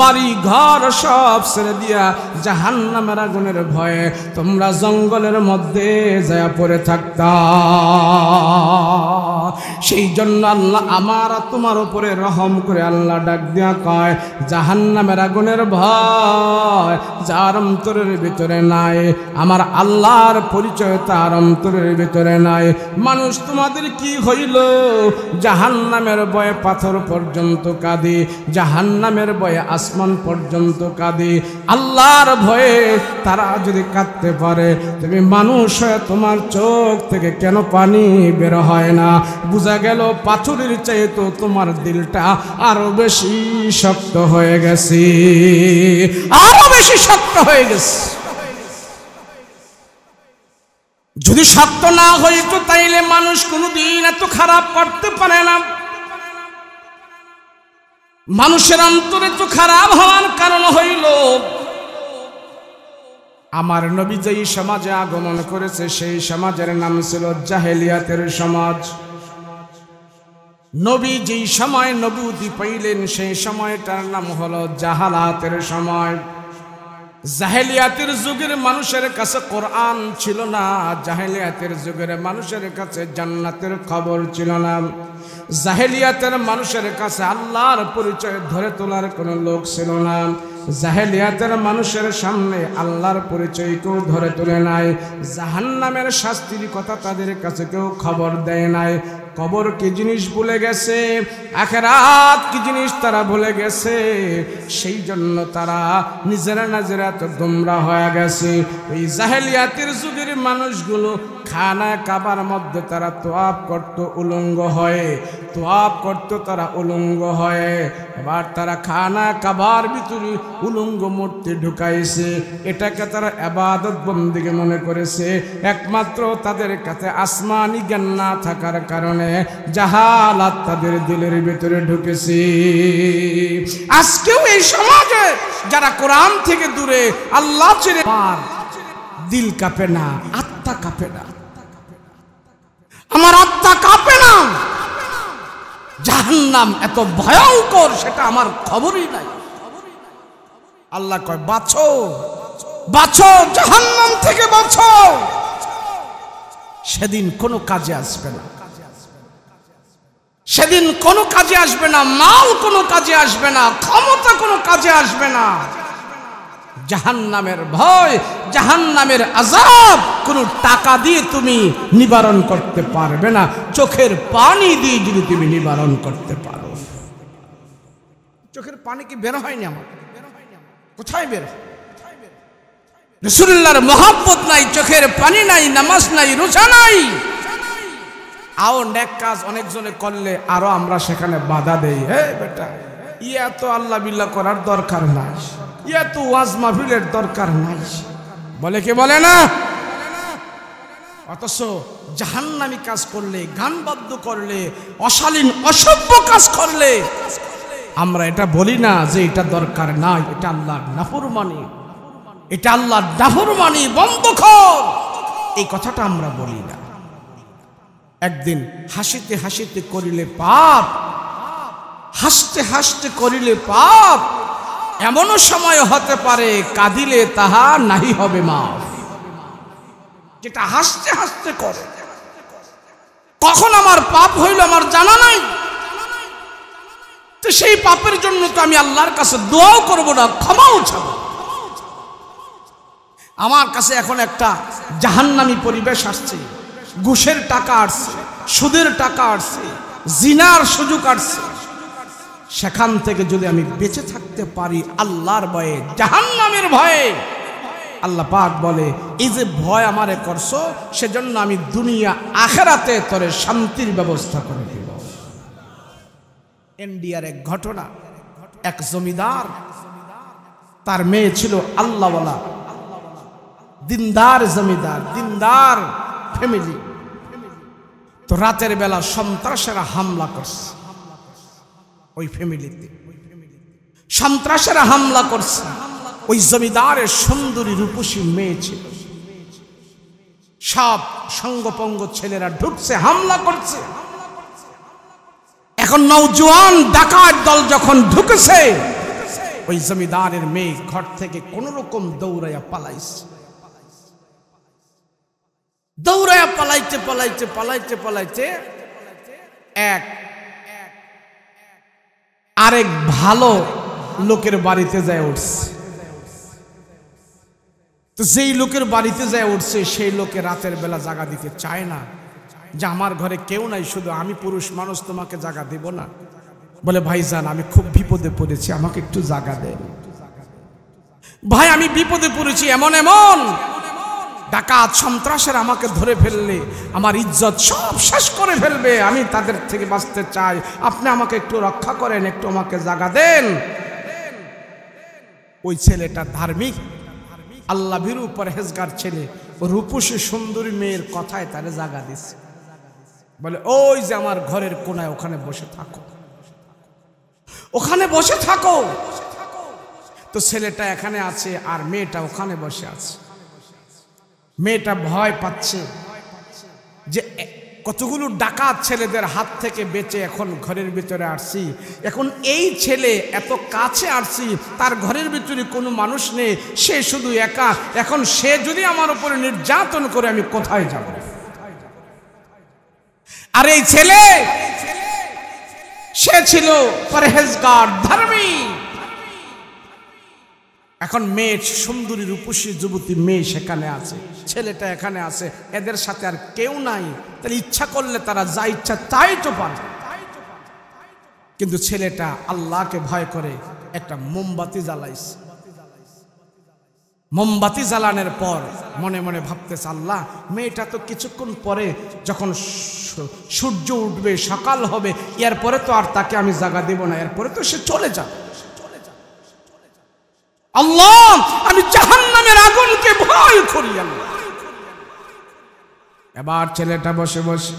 বাড়ি ঘর সব ছেড়ে দিয়া জাহান নামের আগুনের ভয়ে তোমরা জঙ্গলের মধ্যে যায় পড়ে থাকতা সেই জন্য আল্লাহ আমার তোমার উপরে রহম এরকম করে আল্লাহ ডাক দিয়া কয় নামের আগুনের ভয় যার অন্তরের ভিতরে নাই আমার আল্লাহর পরিচয় তার অন্তরের ভিতরে নাই মানুষ তোমাদের কি হইল জাহান্নামের বয়ে পাথর পর্যন্ত কাঁদে জাহান্নামের বয়ে আসমান পর্যন্ত কাঁদে আল্লাহর ভয়ে তারা যদি কাঁদতে পারে তুমি মানুষ তোমার চোখ থেকে কেন পানি বের হয় না বোঝা গেল পাথরের চাইতো তোমার দিলটা আরো বেশি শক্ত হয়ে গেছি আরো বেশি শক্ত হয়ে গেছে যদি শক্ত না হইতো তাইলে মানুষ কোনোদিন এত খারাপ করতে পারে না মানুষের অন্তরে তো খারাপ হওয়ার কারণ হইল আমার নবী যেই সমাজে আগমন করেছে সেই সমাজের নাম ছিল জাহেলিয়াতের সমাজ নবী যেই সময় নবুতি পাইলেন সেই সময়টার নাম হল জাহালাতের সময় জাহেলিয়াতের যুগের মানুষের কাছে কোরআন ছিল না জাহেলিয়াতের যুগের মানুষের কাছে জান্নাতের খবর ছিল না জাহেলিয়াতের মানুষের কাছে আল্লাহর পরিচয় ধরে তোলার কোনো লোক ছিল না জাহেলিয়াতের মানুষের সামনে আল্লাহর পরিচয় কেউ ধরে তুলে নাই জাহান্নামের শাস্তির কথা তাদের কাছে কেউ খবর দেয় নাই কবর কি জিনিস ভুলে গেছে আখেরাত কি জিনিস তারা ভুলে গেছে সেই জন্য তারা নিজেরা নাজেরা তো দুমরা হয়ে গেছে এই জাহেলিয়াতের যুগের মানুষগুলো খানা কাবার মধ্যে তারা তোয়াপ করত উলঙ্গ হয়ে তোয়াপ করতো তারা উলঙ্গ হয় এবার তারা খানা কাবার ভিতরে উলঙ্গ মূর্তি ঢুকাইছে এটাকে তারা আবাদত বন্দিকে মনে করেছে একমাত্র তাদের কাছে আসমানি জ্ঞান না থাকার কারণে জাহালাত তাদের দিলের ভিতরে ঢুকেছে আজকেও এই সমাজে যারা কোরআন থেকে দূরে আল্লাহ ছেড়ে দিল কাঁপে না আত্মা কাঁপে না আমার আত্মা কাঁপে না নাম এত ভয়ঙ্কর সেটা আমার খবরই নাই আল্লাহ কয় বাছো জাহান জাহান্নাম থেকে বাছো সেদিন কোনো কাজে আসবে না সেদিন কোনো কাজে আসবে না মাল কোনো কাজে আসবে না ক্ষমতা কোনো কাজে আসবে না জাহান্নামের ভয় জাহান্নামের আজাব কোনো টাকা দিয়ে তুমি নিবারণ করতে পারবে না চোখের পানি দিয়ে যদি তুমি নিবারণ করতে পারো চোখের পানি কি বের হয়নি আমার কোথায় বের রসুল্লার মহাব্বত নাই চোখের পানি নাই নামাজ নাই রোজা নাই আও নেক কাজ অনেকজনে করলে আরো আমরা সেখানে বাধা দেই হে বেটা ইয়া তো আল্লাহ বিল্লাহ করার দরকার নাই এত ওয়াজ মাহফিলের দরকার নাই বলে কি বলে না অথচ জাহান্নামি কাজ করলে গান বাদ্য করলে অশালীন অসভ্য কাজ করলে আমরা এটা বলি না যে এটা দরকার নাই এটা আল্লাহ আল্লাহর নাফরমানি এটা আল্লাহর নাফরমানি বন্ধ কর এই কথাটা আমরা বলি না একদিন হাসিতে হাসিতে করিলে পাপ হাসতে হাসতে করিলে পাপ এমনও সময় হতে পারে কাঁদিলে তাহা নাহি হবে মা যেটা হাসতে হাসতে করে কখন আমার পাপ হইল আমার জানা নাই তো সেই পাপের জন্য তো আমি আল্লাহর কাছে দোয়াও করব না ক্ষমাও ছাব আমার কাছে এখন একটা জাহান্নামি পরিবেশ আসছে ঘুষের টাকা আসছে সুদের টাকা আসছে জিনার সুযোগ আসছে সেখান থেকে যদি আমি বেঁচে থাকতে পারি আল্লাহর ভয়ে জাহান্নামের ভয়ে আল্লাহ পাক বলে এই যে ভয় আমারে করছো সেজন্য আমি দুনিয়া আখেরাতে তরে শান্তির ব্যবস্থা করে দিব ইন্ডিয়ার এক ঘটনা এক জমিদার তার মেয়ে ছিল আল্লাহওয়ালা দিনদার জমিদার দিনদার ফ্যামিলি তো রাতের বেলা সন্ত্রাসেরা হামলা করছে ওই ফ্যামিলিতে সন্ত্রাসেরা হামলা করছে ওই জমিদারের সুন্দরী রূপসী মেয়ে ছিল সব সঙ্গপঙ্গ ছেলেরা ঢুকছে হামলা করছে এখন নৌজওয়ান ডাকাত দল যখন ঢুকেছে ওই জমিদারের মেয়ে ঘর থেকে কোন রকম দৌড়াইয়া পালাইছে দৌড়াইয়া পালাইতে পালাইতে পালাইতে পালাইতে এক আরেক ভালো লোকের বাড়িতে যায় উঠছে তো যেই লোকের বাড়িতে যায় উঠছে সেই লোকে রাতের বেলা জাগা দিতে চায় না যে আমার ঘরে কেউ নাই শুধু আমি পুরুষ মানুষ তোমাকে জাগা দেব না বলে ভাই যান আমি খুব বিপদে পড়েছি আমাকে একটু জাগা দেন ভাই আমি বিপদে পড়েছি এমন এমন ডাকাত সন্ত্রাসের আমাকে ধরে ফেললে আমার ইজ্জত সব শেষ করে ফেলবে আমি তাদের থেকে বাঁচতে চাই আপনি আমাকে একটু রক্ষা করেন একটু আমাকে জাগা দেন ওই ছেলেটা ধার্মিক আল্লাহ ভীরু পরহেজগার ছেলে রূপসী সুন্দরী মেয়ের কথায় তারে জাগা দিছে বলে ওই যে আমার ঘরের কোনায় ওখানে বসে থাকো ওখানে বসে থাকো তো ছেলেটা এখানে আছে আর মেয়েটা ওখানে বসে আছে মেয়েটা ভয় পাচ্ছে যে কতগুলো ডাকাত ছেলেদের হাত থেকে বেঁচে এখন ঘরের ভিতরে আসছি এখন এই ছেলে এত কাছে আসছি তার ঘরের ভিতরে কোনো মানুষ নেই সে শুধু একা এখন সে যদি আমার উপরে নির্যাতন করে আমি কোথায় যাব আর এই ছেলে সে ছিল পরহেজগার ধর্মী এখন মেয়ে সুন্দরী রূপসী যুবতী মেয়ে সেখানে আছে ছেলেটা এখানে আছে এদের সাথে আর কেউ নাই তাহলে ইচ্ছা করলে তারা যা ইচ্ছা তাই তো পারে কিন্তু ছেলেটা আল্লাহকে ভয় করে একটা মোমবাতি জ্বালাইছে মোমবাতি জ্বালানোর পর মনে মনে ভাবতেছে আল্লাহ মেয়েটা তো কিছুক্ষণ পরে যখন সূর্য উঠবে সকাল হবে এরপরে তো আর তাকে আমি জাগা দেব না এরপরে তো সে চলে যাবে আল্লাহ আমি নামের আগুনকে ভয় করি এবার ছেলেটা বসে বসে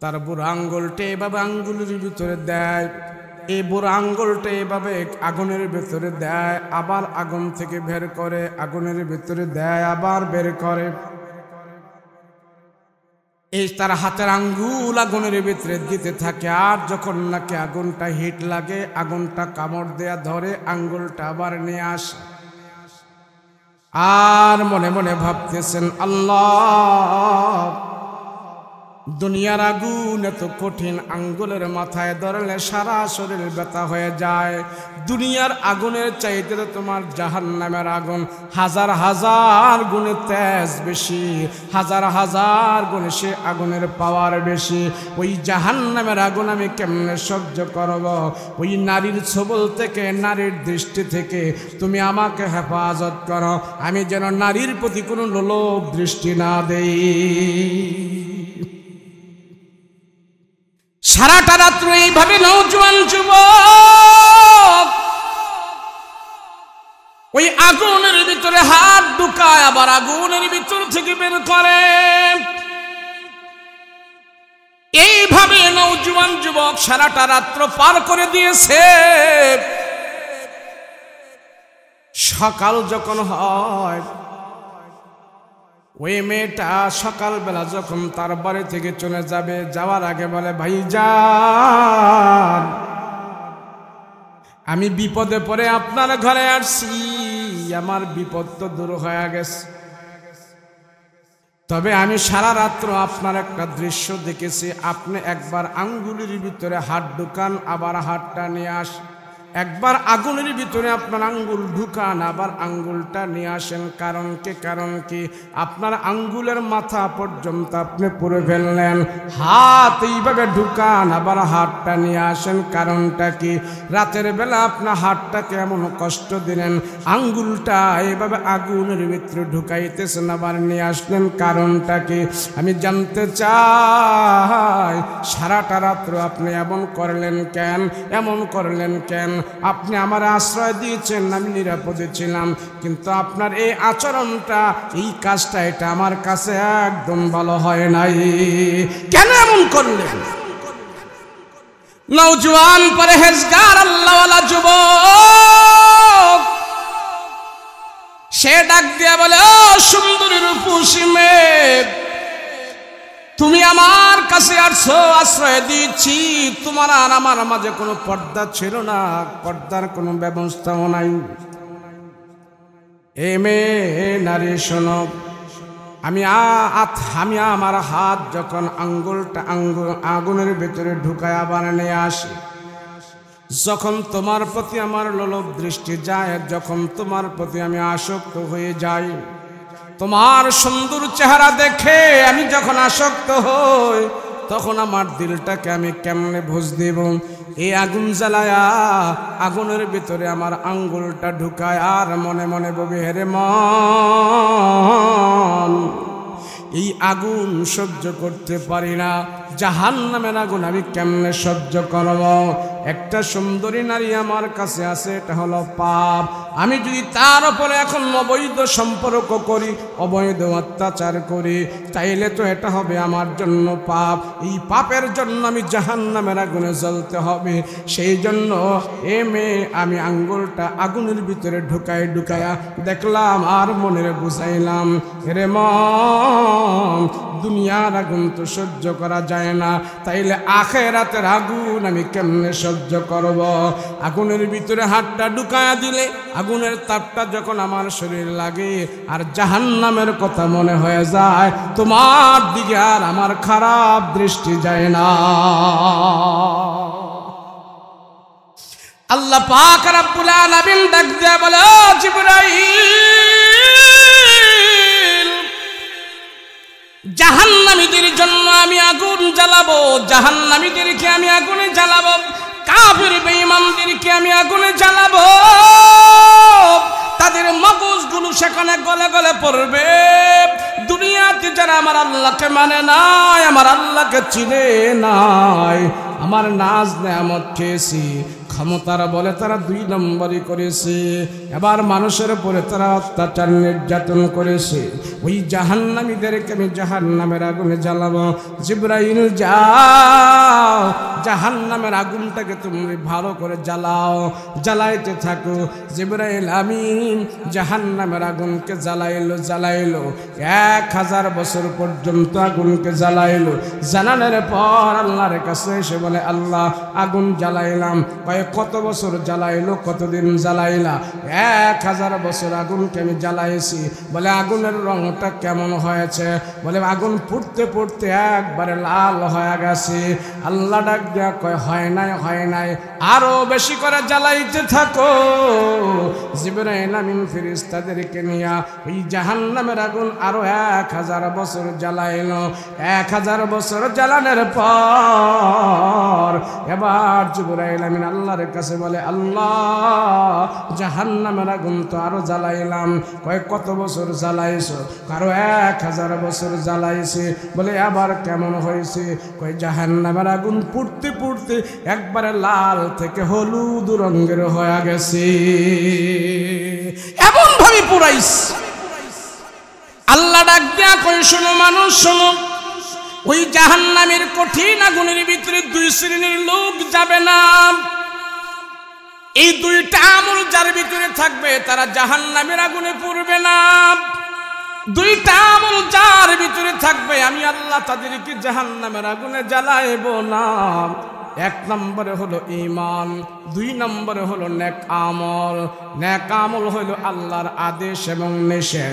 তার বুড়ো আঙ্গুলটা এভাবে আঙ্গুলের ভিতরে দেয় এই বুড়ো আঙ্গুলটা এভাবে আগুনের ভেতরে দেয় আবার আগুন থেকে বের করে আগুনের ভেতরে দেয় আবার বের করে এই তার হাতের আঙ্গুল আগুনের ভিতরে দিতে থাকে আর যখন নাকি আগুনটা হিট লাগে আগুনটা কামড় দেয়া ধরে আঙ্গুলটা আবার নিয়ে আসে আর মনে মনে ভাবতেছেন আল্লাহ দুনিয়ার আগুন এত কঠিন আঙ্গুলের মাথায় ধরলে সারা শরীর ব্যথা হয়ে যায় দুনিয়ার আগুনের চাইতে তো তোমার জাহান নামের আগুন হাজার হাজার গুণে তেজ বেশি হাজার হাজার গুণে সে আগুনের পাওয়ার বেশি ওই জাহান নামের আগুন আমি কেমনে সহ্য করব ওই নারীর ছবল থেকে নারীর দৃষ্টি থেকে তুমি আমাকে হেফাজত করো আমি যেন নারীর প্রতি কোনো লোলোভ দৃষ্টি না দেই সারাটা রাত্র এইভাবে নৌজোয়ান যুবক ওই আগুনের ভিতরে হাত ঢুকায় আবার আগুনের ভিতর থেকে বের করে এইভাবে নৌজোয়ান যুবক সারাটা রাত্র পার করে দিয়েছে সকাল যখন হয় ওই মেয়েটা সকালবেলা যখন তার বাড়ি থেকে চলে যাবে যাওয়ার আগে বলে ভাই যান আমি বিপদে পড়ে আপনার ঘরে আসছি আমার বিপদ তো দূর হয়ে গেছে তবে আমি সারা রাত্র আপনার একটা দৃশ্য দেখেছি আপনি একবার আঙ্গুলির ভিতরে হাট ঢুকান আবার হাটটা নিয়ে আস একবার আগুনের ভিতরে আপনার আঙ্গুল ঢুকান আবার আঙ্গুলটা নিয়ে আসেন কারণ কি কারণ কি আপনার আঙ্গুলের মাথা পর্যন্ত আপনি পরে ফেললেন হাত এইভাবে ঢুকান আবার হাতটা নিয়ে আসেন কারণটা কি রাতের বেলা আপনার হাতটাকে এমন কষ্ট দিলেন আঙ্গুলটা এইভাবে আগুনের ভিতরে ঢুকাইতেছেন আবার নিয়ে আসলেন কারণটা কি আমি জানতে চাই সারাটা রাত্র আপনি এমন করলেন কেন এমন করলেন কেন আপনি আমার আশ্রয় দিয়েছেন আমি নিরাপদে ছিলাম কিন্তু আপনার এই আচরণটা এই কাজটা এটা আমার কাছে একদম ভালো হয় নাই কেন এমন করলেন নৌজওয়ান পরেহেজগার আল্লাহওয়ালা যুব সে ডাক দিয়া বলে ও সুন্দরী রূপসী মেয়ে তুমি আমার কাছে আসছো আশ্রয় দিচ্ছি তোমার আর আমার মাঝে কোনো পর্দা ছিল না পর্দার কোনো ব্যবস্থাও নাই এ মেয়ে নারী শোনো আমি আমি আমার হাত যখন আঙ্গুলটা আঙ্গুল আগুনের ভেতরে ঢুকায় আবার নিয়ে আসি যখন তোমার প্রতি আমার লোলক দৃষ্টি যায় যখন তোমার প্রতি আমি আসক্ত হয়ে যাই তোমার সুন্দর চেহারা দেখে আমি যখন আসক্ত হই তখন আমার দিলটাকে আমি কেমনে ভোজ দেব এই আগুন জ্বালায়া আগুনের ভিতরে আমার আঙ্গুলটা ঢুকায় আর মনে মনে ববে হেরে মন এই আগুন সহ্য করতে পারি না জাহান নামে আগুন আমি কেমনে সহ্য করব একটা সুন্দরী নারী আমার কাছে আছে এটা হলো পাপ আমি যদি তার উপরে এখন অবৈধ সম্পর্ক করি অবৈধ অত্যাচার করি তাইলে তো এটা হবে আমার জন্য পাপ এই পাপের জন্য আমি জাহান নামের আগুনে জ্বলতে হবে সেই জন্য এ মেয়ে আমি আঙ্গুলটা আগুনের ভিতরে ঢুকায় ঢুকায়া দেখলাম আর মনের বুঝাইলাম রে মন দুনিয়ার আগুন তো সহ্য করা যায় যায় না তাইলে আখেরাতের আগুন আমি কেমনে সহ্য করব আগুনের ভিতরে হাতটা ঢুকায়া দিলে আগুনের তাপটা যখন আমার শরীর লাগে আর জাহান নামের কথা মনে হয়ে যায় তোমার দিকে আর আমার খারাপ দৃষ্টি যায় না আল্লাহ পাক রাব্বুল আলামিন ডাক দেয়া বলে জিবরাইল জাহান্নামীদের জন্য আমি আগুন জ্বালাবো জাহান্নামীদেরকে আমি আগুনে জ্বালাবো কাফের বেঈমানদেরকে আমি আগুনে জ্বালাবো তাদের মগজগুলো সেখানে গলে গলে পড়বে দুনিয়াতে যারা আমার আল্লাহকে মানে নাই আমার আল্লাহকে চিনে নাই আমার নাজ নেয়ামত খেয়েছি ক্ষমতার বলে তারা দুই নম্বরই করেছে এবার মানুষের উপরে তারা অত্যাচার নির্যাতন করেছে ওই জাহান্নামীদেরকে আমি জাহান্নামের আগুনে জ্বালাবো জিব্রাইল যাও জাহান্নামের আগুনটাকে তুমি ভালো করে জ্বালাও জ্বালাইতে থাকো জিব্রাইল আমি জাহান্নামের আগুনকে জ্বালাইলো জ্বালাইলো এক হাজার বছর পর্যন্ত আগুনকে জ্বালাইলো জ্বালানের পর আল্লাহর কাছে এসে বলে আল্লাহ আগুন জ্বালাইলাম কয়েক কত বছর জ্বালাইলো কতদিন জ্বালাইলা এক হাজার বছর আগুনকে আমি জ্বালাইছি বলে আগুনের রংটা কেমন হয়েছে বলে আগুন পুড়তে পুড়তে একবারে লাল হয়ে গেছে আল্লাহ ডাক দেয়া কয় হয় নাই হয় নাই আরো বেশি করে জ্বালাইতে থাকো জিবরাইল আমিন ফেরেশতাদেরকে নিয়া ওই নামের আগুন আরো এক হাজার বছর জ্বালাইল এক হাজার বছর জ্বালানোর পর এবার জিবরাইল আমিন আল্লাহর কাছে বলে আল্লাহ নামের আগুন তো আরো জ্বালাইলাম কয় কত বছর জ্বালাইছো কারো এক হাজার বছর জ্বালাইছে বলে আবার কেমন হয়েছে কয় নামের আগুন পুড়তে পুড়তে একবারে লাল থেকে হলুদ রঙের হয়ে গেছে এমন ভাবে পুরাইস আল্লাহ ডাক দিয়া কই শোনো মানুষ শোনো ওই জাহান নামের কঠিন আগুনের ভিতরে দুই শ্রেণীর লোক যাবে না এই দুইটা আমল যার ভিতরে থাকবে তারা জাহান নামের আগুনে পড়বে না দুইটা আমল যার ভিতরে থাকবে আমি আল্লাহ তাদেরকে জাহান নামের আগুনে জ্বালাইব না এক নম্বরে হলো ইমান দুই নম্বরে হলো নেক আমল নেক আমল হলো আল্লাহর আদেশ এবং নেশে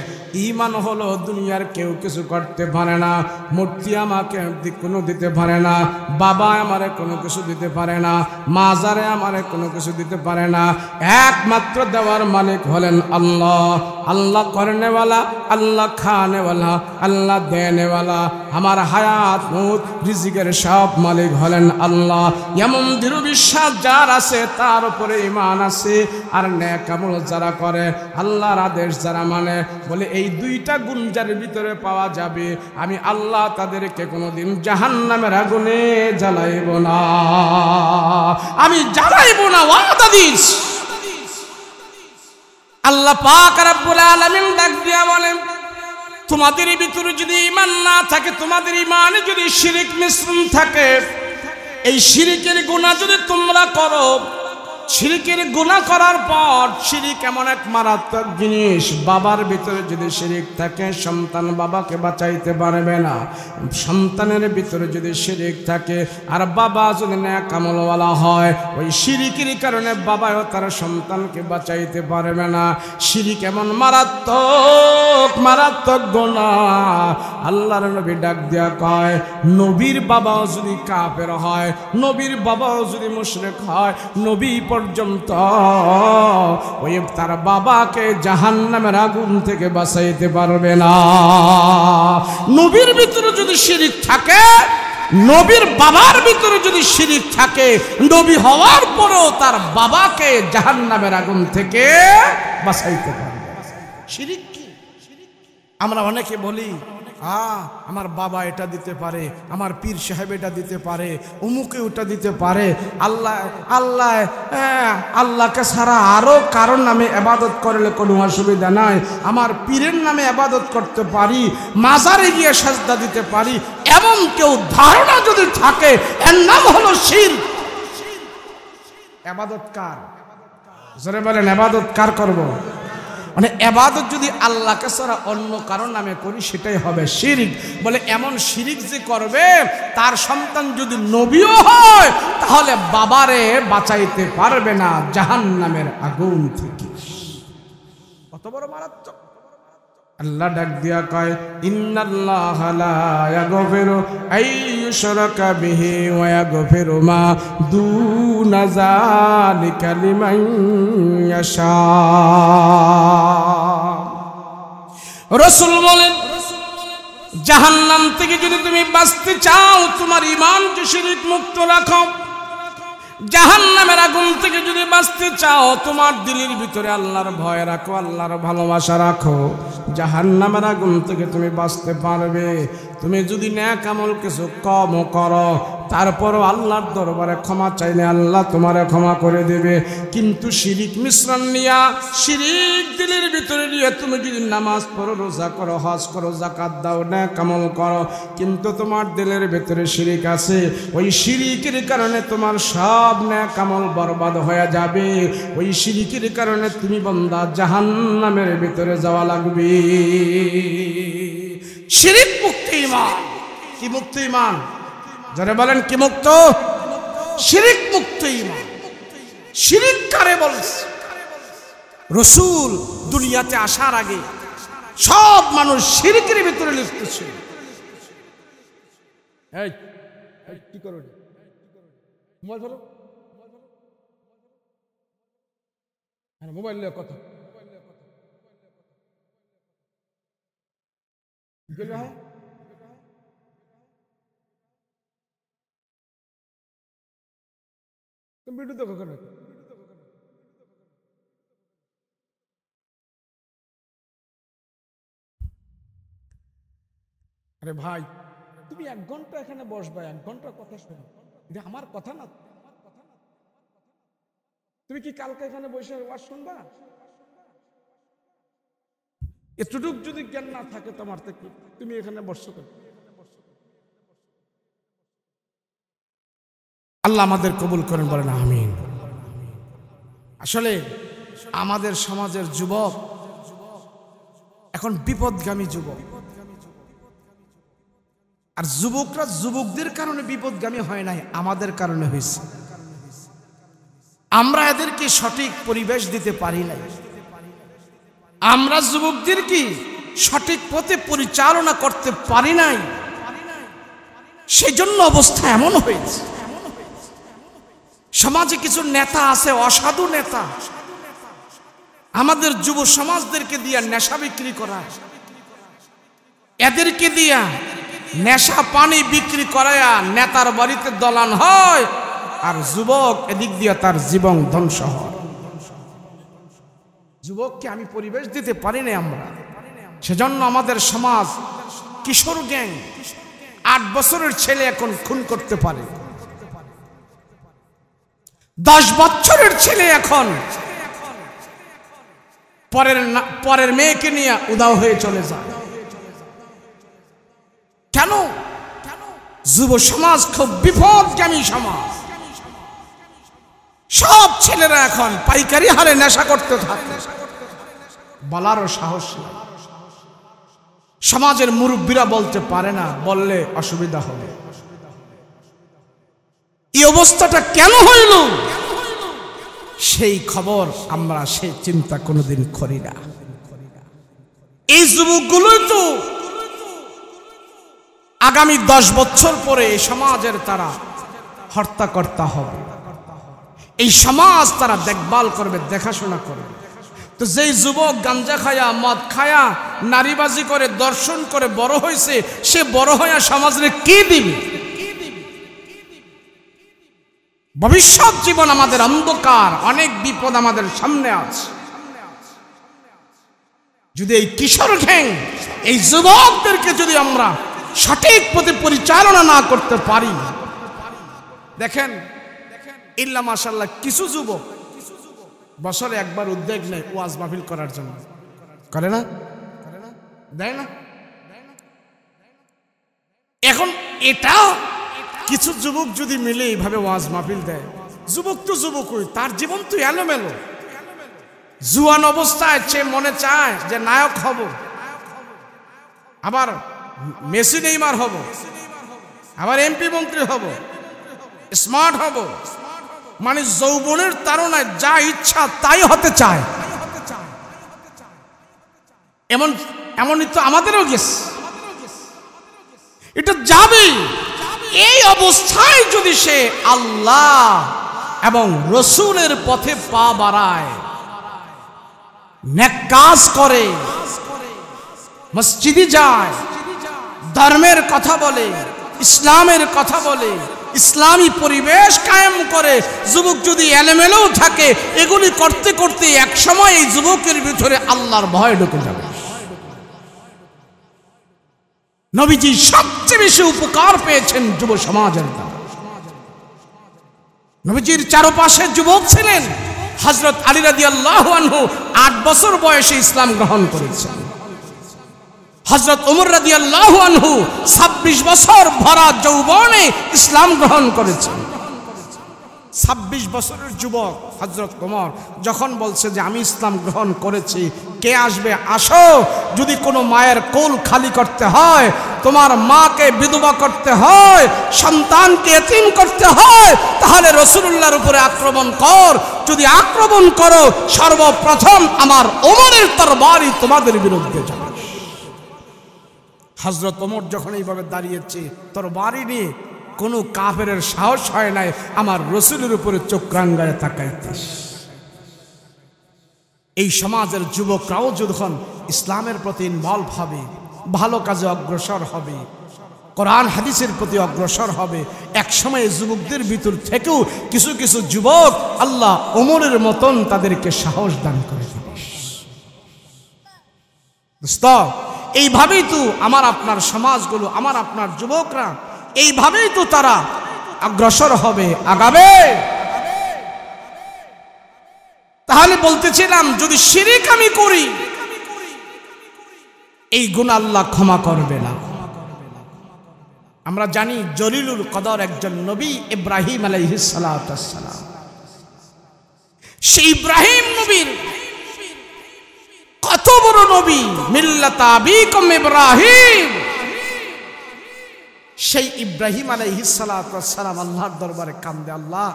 ইমান হলো দুনিয়ার কেউ কিছু করতে পারে না মূর্তি আমাকে কোনো দিতে পারে না বাবা আমারে কোনো কিছু দিতে পারে না মাজারে আমারে কোনো কিছু দিতে পারে না একমাত্র দেওয়ার মালিক হলেন আল্লাহ আল্লাহ করেনেওয়ালা আল্লাহ খানেওয়ালা আল্লাহ দেনেওয়ালা আমার হায়াত মুত রিজিকের সব মালিক হলেন আল্লাহ এমন দৃঢ় বিশ্বাস যার আছে তার উপরে ইমান আছে আর ন্যাকামল যারা করে আল্লাহর আদেশ যারা মানে বলে এই দুইটা গুঞ্জার ভিতরে পাওয়া যাবে আমি আল্লাহ তাদেরকে কোনোদিন জাহান নামের আগুনে জ্বালাইব না আমি জ্বালাইব না ওয়াদা দিস আল্লাহ পাক রব্বুল আলামিন ডাক দিয়া বলেন তোমাদের ভিতরে যদি ইমান না থাকে তোমাদের ইমানে যদি শিরিক মিশ্রণ থাকে এই শিরিকের গুণা যদি তোমরা করো শিরিকের গুণা করার পর শিরিক এমন এক মারাত্মক জিনিস বাবার ভিতরে যদি শিরিক থাকে সন্তান বাবাকে বাঁচাইতে পারবে না সন্তানের ভিতরে যদি শিরিক থাকে আর বাবা যদি না কামলওয়ালা হয় ওই শিরিকের কারণে বাবাও তার সন্তানকে বাঁচাইতে পারবে না শিরিক এমন মারাত্মক মারাত্মক গোনা আল্লাহর নবী ডাক দেওয়া কয় নবীর বাবাও যদি কাপের হয় নবীর বাবাও যদি মুশরেক হয় নবী পর্যন্ত ওই তার বাবাকে জাহান নামের আগুন থেকে বাঁচাইতে পারবে না নবীর ভিতরে যদি শিরিক থাকে নবীর বাবার ভিতরে যদি শিরিক থাকে নবী হওয়ার পরেও তার বাবাকে জাহান নামের আগুন থেকে বাঁচাইতে পারবে শিরিক কি আমরা অনেকে বলি আ আমার বাবা এটা দিতে পারে আমার পীর সাহেব এটা দিতে পারে অমুকে ওটা দিতে পারে আল্লাহ আল্লাহ আল্লাহকে ছাড়া আরও কারোর নামে আবাদত করলে কোনো অসুবিধা নাই আমার পীরের নামে আবাদত করতে পারি মাজারে গিয়ে সাজদা দিতে পারি এমন কেউ ধারণা যদি থাকে এর নাম হলো শির আবাদত কার জোরে বলেন আবাদত কার করবো মানে এবাদত যদি আল্লাহকে ছাড়া অন্য কারোর নামে করি সেটাই হবে শিরিক বলে এমন শিরিক যে করবে তার সন্তান যদি নবীও হয় তাহলে বাবারে বাঁচাইতে পারবে না জাহান নামের আগুন থেকে কত বড় মারাত্মক আল্লাহ ডাক দিয়া কয় ইন্নাল্লাহালা লা এই সরকা বিহে ওয়া ইয়াগফিরু মা দু যালিকা লিমান ইয়াশা বলেন জাহান্নাম থেকে যদি তুমি বাঁচতে চাও তোমার ইমানকে যে শিরিক মুক্ত রাখো জাহান নামের আগুন থেকে যদি বাঁচতে চাও তোমার দিলের ভিতরে আল্লাহর ভয় রাখো আল্লাহর ভালোবাসা রাখো জাহান নামের আগুন থেকে তুমি বাঁচতে পারবে তুমি যদি ন্যাক আমল কিছু কম কর তারপরও আল্লাহর দরবারে ক্ষমা চাইলে আল্লাহ তোমারে ক্ষমা করে দেবে কিন্তু শিরিক মিশ্রণ নিয়া শিরিক দিলের ভিতরে নিয়ে তুমি যদি নামাজ পড়ো রোজা করো হজ করো জাকাত দাও না কামল করো কিন্তু তোমার দিলের ভিতরে শিরিক আছে ওই শিরিকের কারণে তোমার সব না কামল বরবাদ হয়ে যাবে ওই শিরিকের কারণে তুমি বন্দা জাহান্নামের ভিতরে যাওয়া লাগবে শিরিক মুক্তি ইমান কি মুক্ত ইমান যারা বলেন কি মুক্ত শিরিক মুক্ত ইমান শিরিক কারে বলছে রসুল দুনিয়াতে আসার আগে সব মানুষ শিরিকের ভিতরে লিপ্ত ছিল করো মোবাইল মোবাইল কথা আরে ভাই তুমি এক ঘন্টা এখানে বসবে এক ঘন্টা কথা শোনো এটা আমার কথা না তুমি কি কালকে এখানে বসে ওয়াজ শুনবা এতটুক যদি জ্ঞান না থাকে তোমার থেকে তুমি এখানে বর্ষ করো আল্লাহ আমাদের কবুল করেন বলেন আমিন আসলে আমাদের সমাজের যুবক এখন বিপদগামী যুবক আর যুবকরা যুবকদের কারণে বিপদগামী হয় নাই আমাদের কারণে হয়েছে আমরা এদেরকে সঠিক পরিবেশ দিতে পারি নাই আমরা যুবকদের কি সঠিক পথে পরিচালনা করতে পারি নাই সেজন্য অবস্থা এমন হয়েছে সমাজে কিছু নেতা আছে অসাধু নেতা আমাদের যুব সমাজদেরকে দিয়া নেশা বিক্রি করা এদেরকে দিয়া নেশা পানি বিক্রি করায়া নেতার বাড়িতে দলান হয় আর যুবক এদিক দিয়া তার জীবন ধ্বংস হয় যুবককে আমি পরিবেশ দিতে পারি না আমরা সেজন্য আমাদের সমাজ কিশোর গ্যাং আট বছরের ছেলে এখন খুন করতে পারে দশ বছরের ছেলে এখন পরের পরের মেয়েকে নিয়ে উদাও হয়ে চলে যায় কেন যুব সমাজ খুব বিপদগামী সমাজ সব ছেলেরা এখন পাইকারি হারে নেশা করতে থাকে বলারও সাহস সমাজের মুরব্বীরা বলতে পারে না বললে অসুবিধা হবে এই অবস্থাটা কেন হইল সেই খবর আমরা সেই চিন্তা কোনোদিন করি না এই যুবকগুলোই তো আগামী দশ বছর পরে সমাজের তারা হর্তাকর্তা হবে এই সমাজ তারা দেখভাল করবে দেখাশোনা করবে তো যেই যুবক গাঞ্জা খায়া মদ খায়া নারীবাজি করে দর্শন করে বড় হয়েছে সে বড় হইয়া সমাজে কি দিবে ভবিষ্যৎ জীবন আমাদের অন্ধকার অনেক বিপদ আমাদের সামনে আছে যদি এই কিশোর ঘেং এই যুবকদেরকে যদি আমরা সঠিক পথে পরিচালনা না করতে পারি দেখেন ইল্লা মাসাল্লাহ কিছু যুবক বছরে একবার উদ্যোগ নেয় ওয়াজ মাহফিল করার জন্য করে না দেয় না এখন এটা কিছু যুবক যদি মিলে এইভাবে ওয়াজ মাহফিল দেয় যুবক তো যুবকই তার জীবন তো এলোমেলো জুয়ান অবস্থায় সে মনে চায় যে নায়ক হব আবার মেসি এইমার হব আবার এমপি মন্ত্রী হব স্মার্ট হব মানে যৌবনের তারণায় যা ইচ্ছা তাই হতে চায় এমন এমনই তো আমাদেরও গেছে এটা যাবে এই অবস্থায় যদি সে আল্লাহ এবং রসুলের পথে পা বাড়ায় কাজ করে মসজিদে যায় ধর্মের কথা বলে ইসলামের কথা বলে ইসলামী পরিবেশ কায়েম করে যুবক যদি এলেমেলেও থাকে এগুলি করতে করতে একসময় এই যুবকের ভিতরে আল্লাহর ভয় ঢুকে যাবে নবীজি সবচেয়ে বেশি উপকার পেয়েছেন যুব সমাজের দ্বারা নবীজির চারপাশে যুবক ছিলেন হজরত আলী আল্লাহ আট বছর বয়সে ইসলাম গ্রহণ করেছেন হজরত উমর রাজি আনহু ছাব্বিশ বছর ভরা যৌবনে ইসলাম গ্রহণ করেছেন ছাব্বিশ বছরের যুবক হজরত কুমার যখন বলছে যে আমি ইসলাম গ্রহণ করেছি কে আসবে আসো যদি কোনো মায়ের কোল খালি করতে হয় তোমার মাকে বিধবা করতে হয় সন্তানকে এতিম করতে হয় তাহলে রসুল্লাহর উপরে আক্রমণ কর যদি আক্রমণ করো সর্বপ্রথম আমার ওমরের তরবারই তোমাদের বিরুদ্ধে যাবে হজরত ওমর যখন এইভাবে দাঁড়িয়েছে তোর বাড়ি নিয়ে কোনো কাফের সাহস হয় নাই আমার রসুলের উপরে চক্রাঙ্গায় তাকাইতে এই সমাজের যুবকরাও যখন ইসলামের প্রতি ইনভলভ হবে ভালো কাজে অগ্রসর হবে কোরআন হাদিসের প্রতি অগ্রসর হবে একসময় যুবকদের ভিতর থেকেও কিছু কিছু যুবক আল্লাহ ওমরের মতন তাদেরকে সাহস দান করে দেবে এইভাবেই তো আমার আপনার সমাজগুলো আমার আপনার যুবকরা এইভাবেই তো তারা অগ্রসর হবে আগাবে তাহলে বলতেছিলাম যদি শিরিক আমি করি এই গুণ আল্লাহ ক্ষমা করবে না আমরা জানি জলিলুল কদর একজন নবী ইব্রাহিম আলাইহিস সালাম সেই ইব্রাহিম নবীর কত বড় নবী মিল্লাতাবিকম ইব্রাহিম সেই ইব্রাহিম সালাম আল্লাহর দরবারে কান্দে আল্লাহ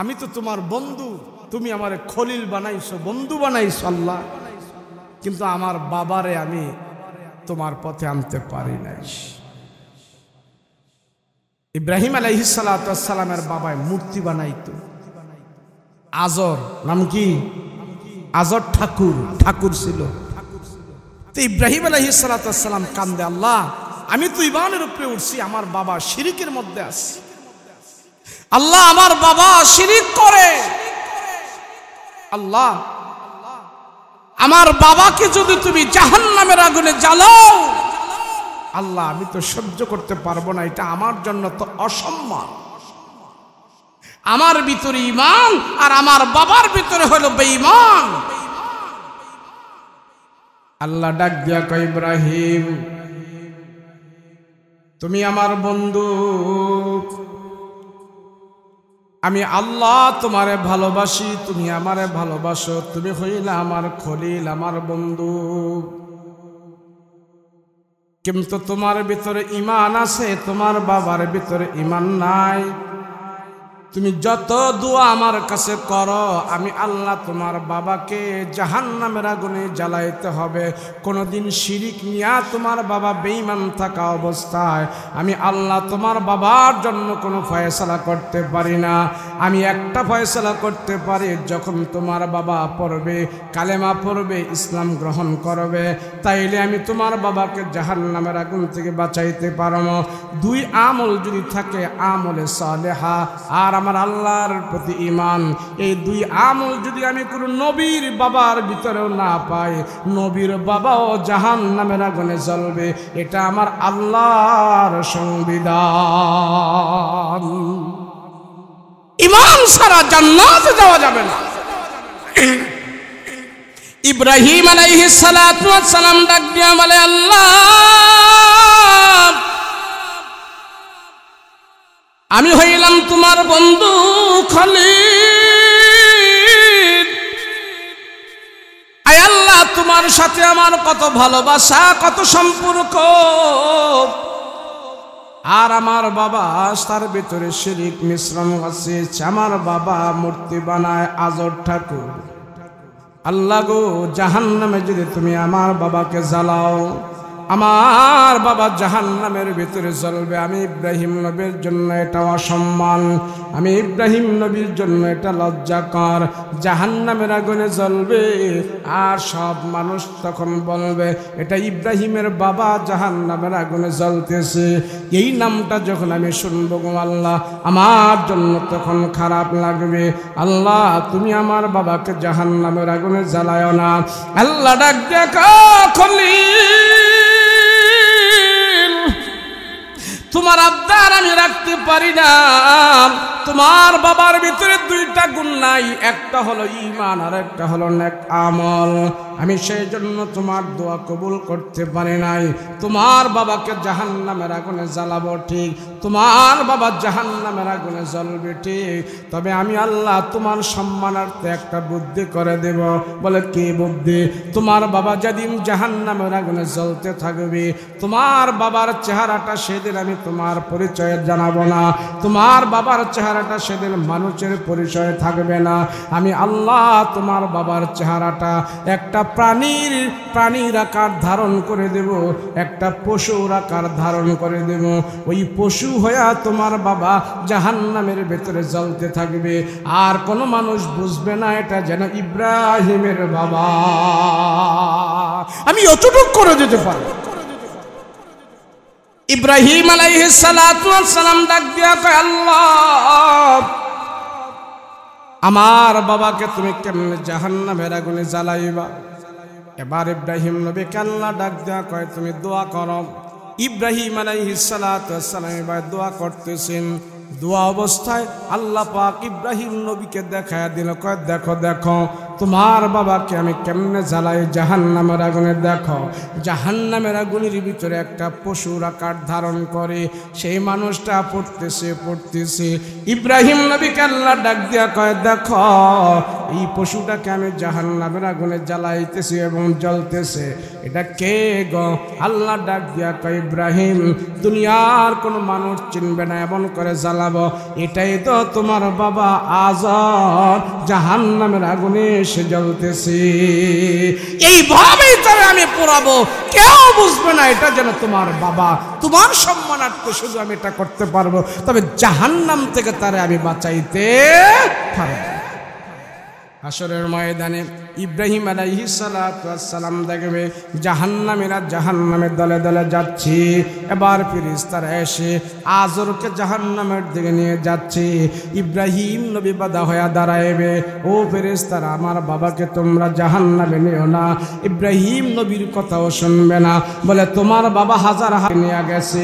আমি তো তোমার বন্ধু তুমি আমার খলিল বানাইছো বন্ধু বানাইছো আল্লাহ কিন্তু আমার বাবারে আমি তোমার পথে আনতে পারি নাই ইব্রাহিম আলাইহিসালামের বাবায় মূর্তি বানাইত আজর নাম কি আজর ঠাকুর ঠাকুর ছিল ইব্রাহিম আলহি সালাতাম কান্দে আল্লাহ আমি তো ইবানের উপরে উঠছি আমার বাবা শিরিকের মধ্যে আছে আল্লাহ আমার বাবা শিরিক করে আল্লাহ আমার বাবাকে যদি তুমি জাহান নামের আগুনে জ্বালাও আল্লাহ আমি তো সহ্য করতে পারবো না এটা আমার জন্য তো অসম্মান আমার ভিতরে ইমান আর আমার বাবার ভিতরে হলো বেঈমান আল্লাহ ডাক দিয়া কয় ইব্রাহিম তুমি আমার বন্ধু আমি আল্লাহ তোমারে ভালোবাসি তুমি আমারে ভালোবাসো তুমি হইলে আমার খলিল আমার বন্ধু কিন্তু তোমার ভিতরে ইমান আছে তোমার বাবার ভিতরে ইমান নাই তুমি যত দোয়া আমার কাছে করো আমি আল্লাহ তোমার বাবাকে জাহান নামের আগুনে জ্বালাইতে হবে কোনোদিন শিরিক নিয়া তোমার বাবা বেইমান থাকা অবস্থায় আমি আল্লাহ তোমার বাবার জন্য কোনো ফয়সলা করতে পারি না আমি একটা ফয়সলা করতে পারি যখন তোমার বাবা পড়বে কালেমা পড়বে ইসলাম গ্রহণ করবে তাইলে আমি তোমার বাবাকে জাহান নামের আগুন থেকে বাঁচাইতে পারবো দুই আমল যদি থাকে আমলে সলেহা আর আমার আল্লাহর প্রতি ইমান এই দুই আমল যদি আমি কোনো নবীর বাবার ভিতরেও না পাই নবীর বাবাও জাহান নামের আগুনে চলবে এটা আমার আল্লাহর সংবিধান ইমান সারা জান্নাত যাওয়া যাবে না ইব্রাহিম আলাইহিস সালাম ডাক দিয়া বলে আল্লাহ আমি হইলাম তোমার বন্ধু খলি আল্লাহ তোমার সাথে আমার কত ভালোবাসা কত সম্পর্ক আর আমার বাবা তার ভিতরে শিরিক মিশ্রণ আছে আমার বাবা মূর্তি বানায় আজর ঠাকুর আল্লাহ গো জাহান নামে যদি তুমি আমার বাবাকে জ্বালাও আমার বাবা জাহান নামের ভিতরে চলবে আমি ইব্রাহিম নবীর জন্য এটা অসম্মান আমি ইব্রাহিম নবীর জন্য এটা লজ্জাকর জাহান নামের আগুনে চলবে আর সব মানুষ তখন বলবে এটা ইব্রাহিমের বাবা জাহান নামের আগুনে জ্বলতেছে এই নামটা যখন আমি শুনবো গো আল্লাহ আমার জন্য তখন খারাপ লাগবে আল্লাহ তুমি আমার বাবাকে জাহান নামের আগুনে জ্বালায় না আল্লাহ ডাক দেখা খলি তোমার আবদার আমি রাখতে পারি না তোমার বাবার ভিতরে দুইটা গুণ নাই একটা হলো ইমান আর একটা হলো নেক আমল আমি সেই জন্য তোমার দোয়া কবুল করতে পারি নাই তোমার বাবাকে জাহান নামের আগুনে জ্বালাবো ঠিক তোমার বাবা জাহান নামের আগুনে জ্বলবে ঠিক তবে আমি আল্লাহ তোমার সম্মানার্থে একটা বুদ্ধি করে দেব বলে কি বুদ্ধি তোমার বাবা যেদিন জাহান নামের আগুনে জ্বলতে থাকবে তোমার বাবার চেহারাটা সেদিন আমি তোমার পরিচয় জানাবো না তোমার বাবার চেহারা চেহারাটা সেদিন মানুষের পরিচয় থাকবে না আমি আল্লাহ তোমার বাবার চেহারাটা একটা প্রাণীর প্রাণীর আকার ধারণ করে দেব একটা পশুর আকার ধারণ করে দেব ওই পশু হইয়া তোমার বাবা জাহান্নামের ভেতরে জ্বলতে থাকবে আর কোনো মানুষ বুঝবে না এটা যেন ইব্রাহিমের বাবা আমি অতটুক করে যেতে পারবো ইব্রাহিম সালাম ডাক দিয়া কয় আল্লাহ আমার বাবাকে তুমি কেমনে জাহান্নামের আগুনে জ্বালাইবা এবার ইব্রাহিম নবী কান্না ডাক দেওয়া কয় তুমি দোয়া করো ইব্রাহিম সালাম এবার দোয়া করতেছেন দোয়া অবস্থায় আল্লাহ পাক ইব্রাহিম নবীকে দেখায় দিল কয় দেখো দেখো তোমার বাবাকে আমি কেমনে জ্বালাই জাহান নামের আগুনে দেখো জাহান নামের আগুনের ভিতরে একটা পশুর আকার ধারণ করে সেই মানুষটা পড়তেছে পড়তেছে ইব্রাহিম নবী কাল্লা ডাক দিয়া কয় দেখো এই পশুটাকে আমি জাহান নামের আগুনে জ্বালাইতেছি এবং জ্বলতেছে এটা কে গ আল্লাহ ডাক দিয়া কয় ইব্রাহিম দুনিয়ার কোন মানুষ চিনবে না এমন করে জ্বালাবো এটাই তো তোমার বাবা আজ জাহান নামের আগুনে সে জ্বলতেছি এইভাবেই তারা আমি পোড়াবো কেউ বুঝবে না এটা যেন তোমার বাবা তোমার সম্মানার্থে শুধু আমি এটা করতে পারবো তবে জাহান্নাম থেকে তারে আমি বাঁচাইতে পারবো আসরের ময়দানে ইব্রাহিম আলাইহি সালাম দেখবে জাহান্নামেরা জাহান্নামের দলে দলে যাচ্ছি এবার ফিরিস্তারা এসে আজরকে জাহান্নামের দিকে নিয়ে যাচ্ছে ইব্রাহিম নবী বাদা হয়ে দাঁড়াইবে ও ফেরিস্তারা আমার বাবাকে তোমরা জাহান্নামে নিও না ইব্রাহিম নবীর কথাও শুনবে না বলে তোমার বাবা হাজার হাজার নিয়ে গেছে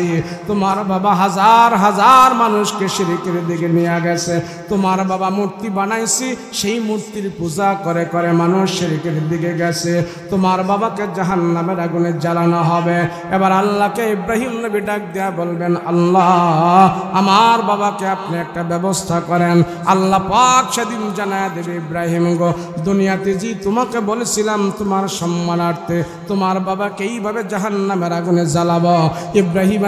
তোমার বাবা হাজার হাজার মানুষকে শিরিকের দিকে নিয়ে গেছে তোমার বাবা মূর্তি বানাইছি সেই মূর্তির পূজা করে করে মানুষ মানুষ দিকে গেছে তোমার বাবাকে জাহান নামের আগুনে জ্বালানো হবে এবার আল্লাহকে ইব্রাহিম নবী ডাক দেয়া বলবেন আল্লাহ আমার বাবাকে আপনি একটা ব্যবস্থা করেন আল্লাহ পাক সেদিন জানা দেবে ইব্রাহিম গো দুনিয়াতে জি তোমাকে বলেছিলাম তোমার সম্মানার্থে তোমার বাবাকে এইভাবে জাহান নামের আগুনে জ্বালাব ইব্রাহিম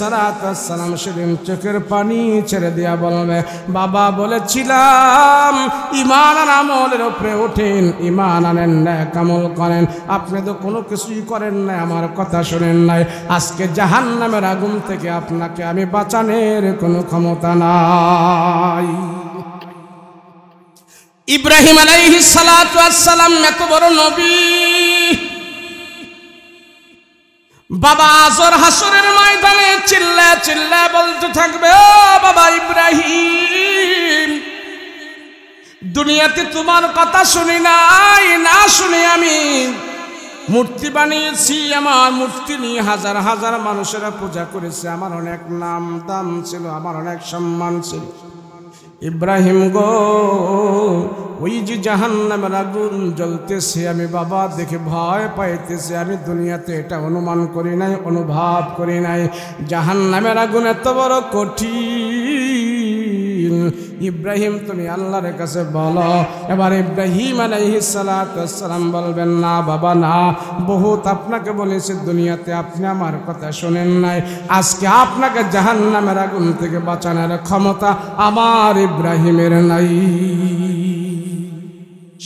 সালাম সেদিন চোখের পানি ছেড়ে দেয়া বলবে বাবা বলেছিলাম ইমান আমলের উপরে ওঠেন ইমান আনেন না কামল করেন আপনি তো কোনো কিছুই করেন না আমার কথা শোনেন নাই আজকে জাহান নামের আগুন থেকে আপনাকে আমি বাঁচানের কোনো ক্ষমতা নাই ইব্রাহিম আলাইহি সালাম এত বড় নবী বাবা আজর হাসরের ময়দানে চিল্লা চিল্লা বলতে থাকবে ও বাবা ইব্রাহিম দুনিয়াতে তোমার কথা শুনি নাই না শুনি আমি মূর্তি বানিয়েছি আমার মূর্তি নিয়ে হাজার হাজার মানুষেরা পূজা করেছে আমার অনেক নাম দাম ছিল আমার অনেক সম্মান ছিল ইব্রাহিম গো ওই যে জাহান্নামের আগুন জ্বলতেছে আমি বাবা দেখে ভয় পাইতেছে আমি দুনিয়াতে এটা অনুমান করি নাই অনুভব করি নাই নামের আগুন এত বড় কঠিন ইব্রাহিম তুমি আল্লাহর কাছে বলো এবার ইব্রাহিম আলাইহিসালাম বলবেন না বাবা না বহুত আপনাকে বলেছে দুনিয়াতে আপনি আমার কথা শোনেন নাই আজকে আপনাকে জাহান্নামের আগুন থেকে বাঁচানোর ক্ষমতা আমার ইব্রাহিমের নাই